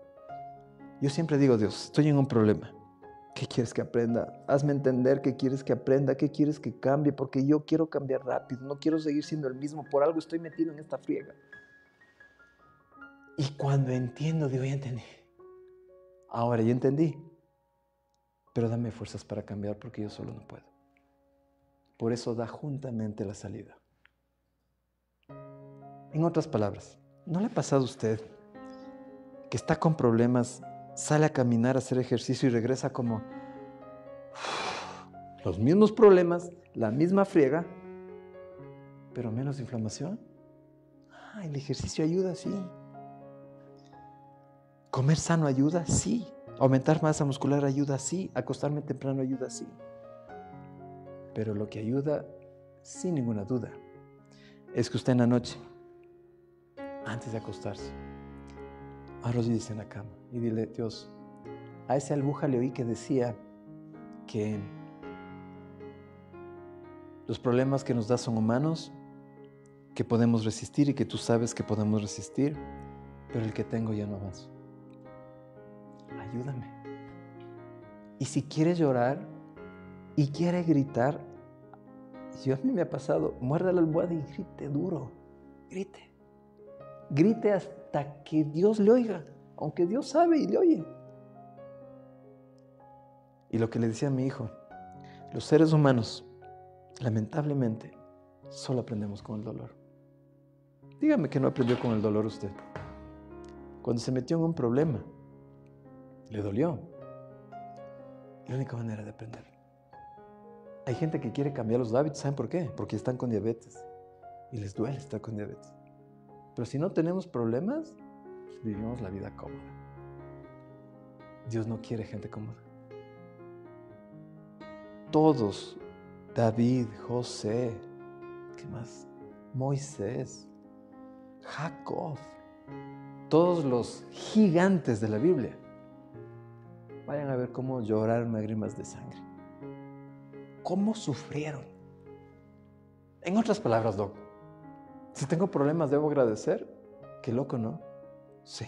Yo siempre digo, Dios, estoy en un problema. ¿Qué quieres que aprenda? Hazme entender qué quieres que aprenda, qué quieres que cambie, porque yo quiero cambiar rápido, no quiero seguir siendo el mismo, por algo estoy metido en esta friega. Y cuando entiendo, digo, ya entendí Ahora ya entendí, pero dame fuerzas para cambiar porque yo solo no puedo. Por eso da juntamente la salida. En otras palabras, ¿no le ha pasado a usted que está con problemas, sale a caminar, a hacer ejercicio y regresa como los mismos problemas, la misma friega, pero menos inflamación? Ah, el ejercicio ayuda, sí. ¿Comer sano ayuda? Sí. ¿Aumentar masa muscular ayuda? Sí. ¿Acostarme temprano ayuda? Sí. Pero lo que ayuda, sin ninguna duda, es que usted en la noche, antes de acostarse, arrodíllese en la cama y dile, Dios, a esa albuja le oí que decía que los problemas que nos da son humanos, que podemos resistir y que tú sabes que podemos resistir, pero el que tengo ya no avanza ayúdame. Y si quiere llorar y quiere gritar, yo a mí me ha pasado, muérdale al almohada y grite duro, grite. Grite hasta que Dios le oiga, aunque Dios sabe y le oye. Y lo que le decía a mi hijo, los seres humanos, lamentablemente, solo aprendemos con el dolor. Dígame que no aprendió con el dolor usted. Cuando se metió en un problema, le dolió. La única manera de aprender. Hay gente que quiere cambiar los hábitos, ¿saben por qué? Porque están con diabetes y les duele estar con diabetes. Pero si no tenemos problemas, pues, vivimos la vida cómoda. Dios no quiere gente cómoda. Todos, David, José, ¿qué más? Moisés, Jacob, todos los gigantes de la Biblia Vayan a ver cómo lloraron lágrimas de sangre. Cómo sufrieron. En otras palabras, Doc, si tengo problemas, ¿debo agradecer? Qué loco, ¿no? Sí.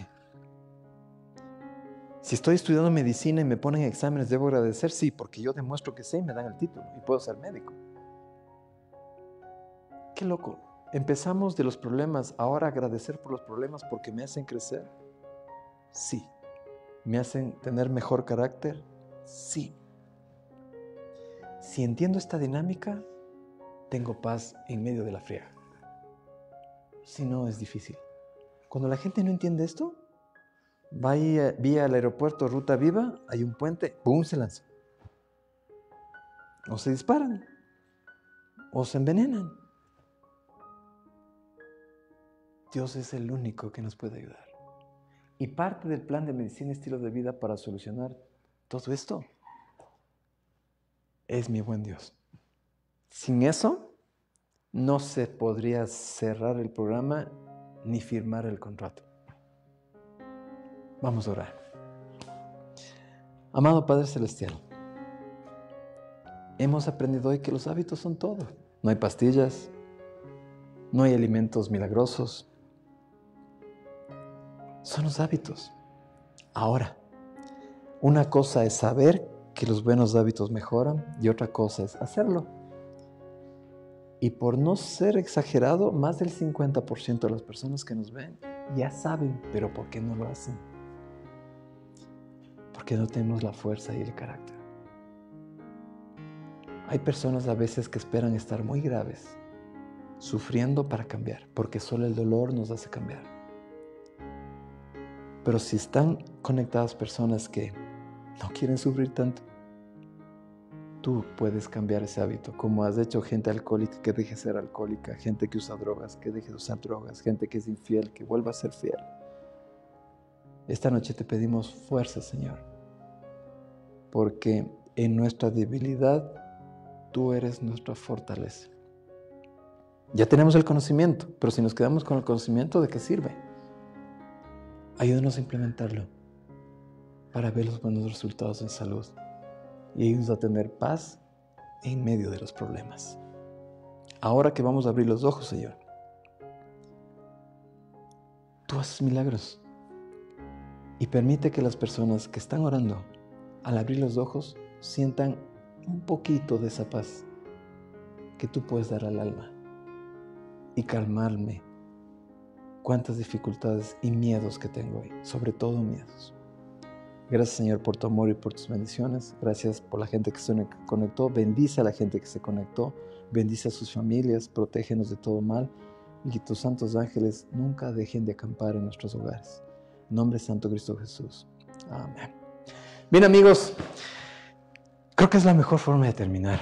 Si estoy estudiando medicina y me ponen exámenes, ¿debo agradecer? Sí, porque yo demuestro que sé y me dan el título y puedo ser médico. Qué loco. Empezamos de los problemas, ahora agradecer por los problemas porque me hacen crecer. Sí. ¿Me hacen tener mejor carácter? Sí. Si entiendo esta dinámica, tengo paz en medio de la fría. Si no, es difícil. Cuando la gente no entiende esto, va eh, vía al aeropuerto Ruta Viva, hay un puente, ¡boom! se lanza. O se disparan, o se envenenan. Dios es el único que nos puede ayudar y parte del plan de medicina estilo de vida para solucionar todo esto es mi buen Dios. Sin eso, no se podría cerrar el programa ni firmar el contrato. Vamos a orar. Amado Padre Celestial, hemos aprendido hoy que los hábitos son todo. No hay pastillas, no hay alimentos milagrosos, son los hábitos. Ahora, una cosa es saber que los buenos hábitos mejoran y otra cosa es hacerlo. Y por no ser exagerado, más del 50% de las personas que nos ven ya saben, pero ¿por qué no lo hacen? Porque no tenemos la fuerza y el carácter. Hay personas a veces que esperan estar muy graves, sufriendo para cambiar, porque solo el dolor nos hace cambiar. Pero si están conectadas personas que no quieren sufrir tanto, tú puedes cambiar ese hábito, como has hecho gente alcohólica que deje de ser alcohólica, gente que usa drogas, que deje de usar drogas, gente que es infiel, que vuelva a ser fiel. Esta noche te pedimos fuerza, Señor, porque en nuestra debilidad tú eres nuestra fortaleza. Ya tenemos el conocimiento, pero si nos quedamos con el conocimiento, ¿de qué sirve? Ayúdanos a implementarlo para ver los buenos resultados en salud y ayúdenos a tener paz en medio de los problemas. Ahora que vamos a abrir los ojos, Señor, tú haces milagros y permite que las personas que están orando, al abrir los ojos, sientan un poquito de esa paz que tú puedes dar al alma y calmarme cuántas dificultades y miedos que tengo hoy, sobre todo miedos. Gracias Señor por tu amor y por tus bendiciones. Gracias por la gente que se conectó. Bendice a la gente que se conectó. Bendice a sus familias. Protégenos de todo mal. Y que tus santos ángeles nunca dejen de acampar en nuestros hogares. En nombre de Santo Cristo Jesús. Amén. Bien amigos, creo que es la mejor forma de terminar.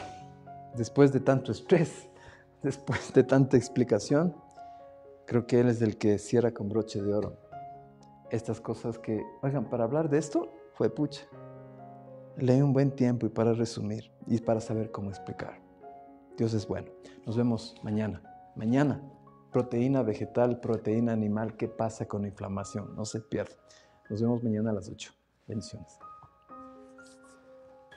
Después de tanto estrés, después de tanta explicación, Creo que Él es el que cierra con broche de oro estas cosas que, oigan, para hablar de esto fue pucha. Leí un buen tiempo y para resumir y para saber cómo explicar. Dios es bueno. Nos vemos mañana. Mañana, proteína vegetal, proteína animal, ¿qué pasa con la inflamación? No se pierda. Nos vemos mañana a las 8. Bendiciones.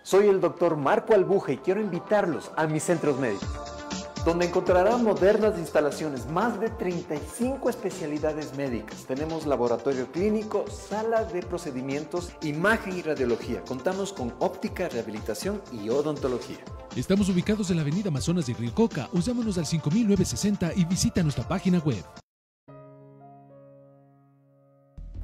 Soy el doctor Marco Albuja y quiero invitarlos a mis centros médicos donde encontrará modernas instalaciones, más de 35 especialidades médicas. Tenemos laboratorio clínico, sala de procedimientos, imagen y radiología. Contamos con óptica, rehabilitación y odontología. Estamos ubicados en la avenida Amazonas de Rilcoca. Usámonos al 5960 y visita nuestra página web.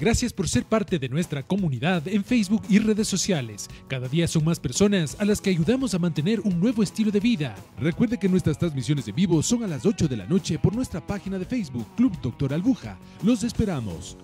Gracias por ser parte de nuestra comunidad en Facebook y redes sociales. Cada día son más personas a las que ayudamos a mantener un nuevo estilo de vida. Recuerde que nuestras transmisiones de vivo son a las 8 de la noche por nuestra página de Facebook Club Doctor Albuja. Los esperamos.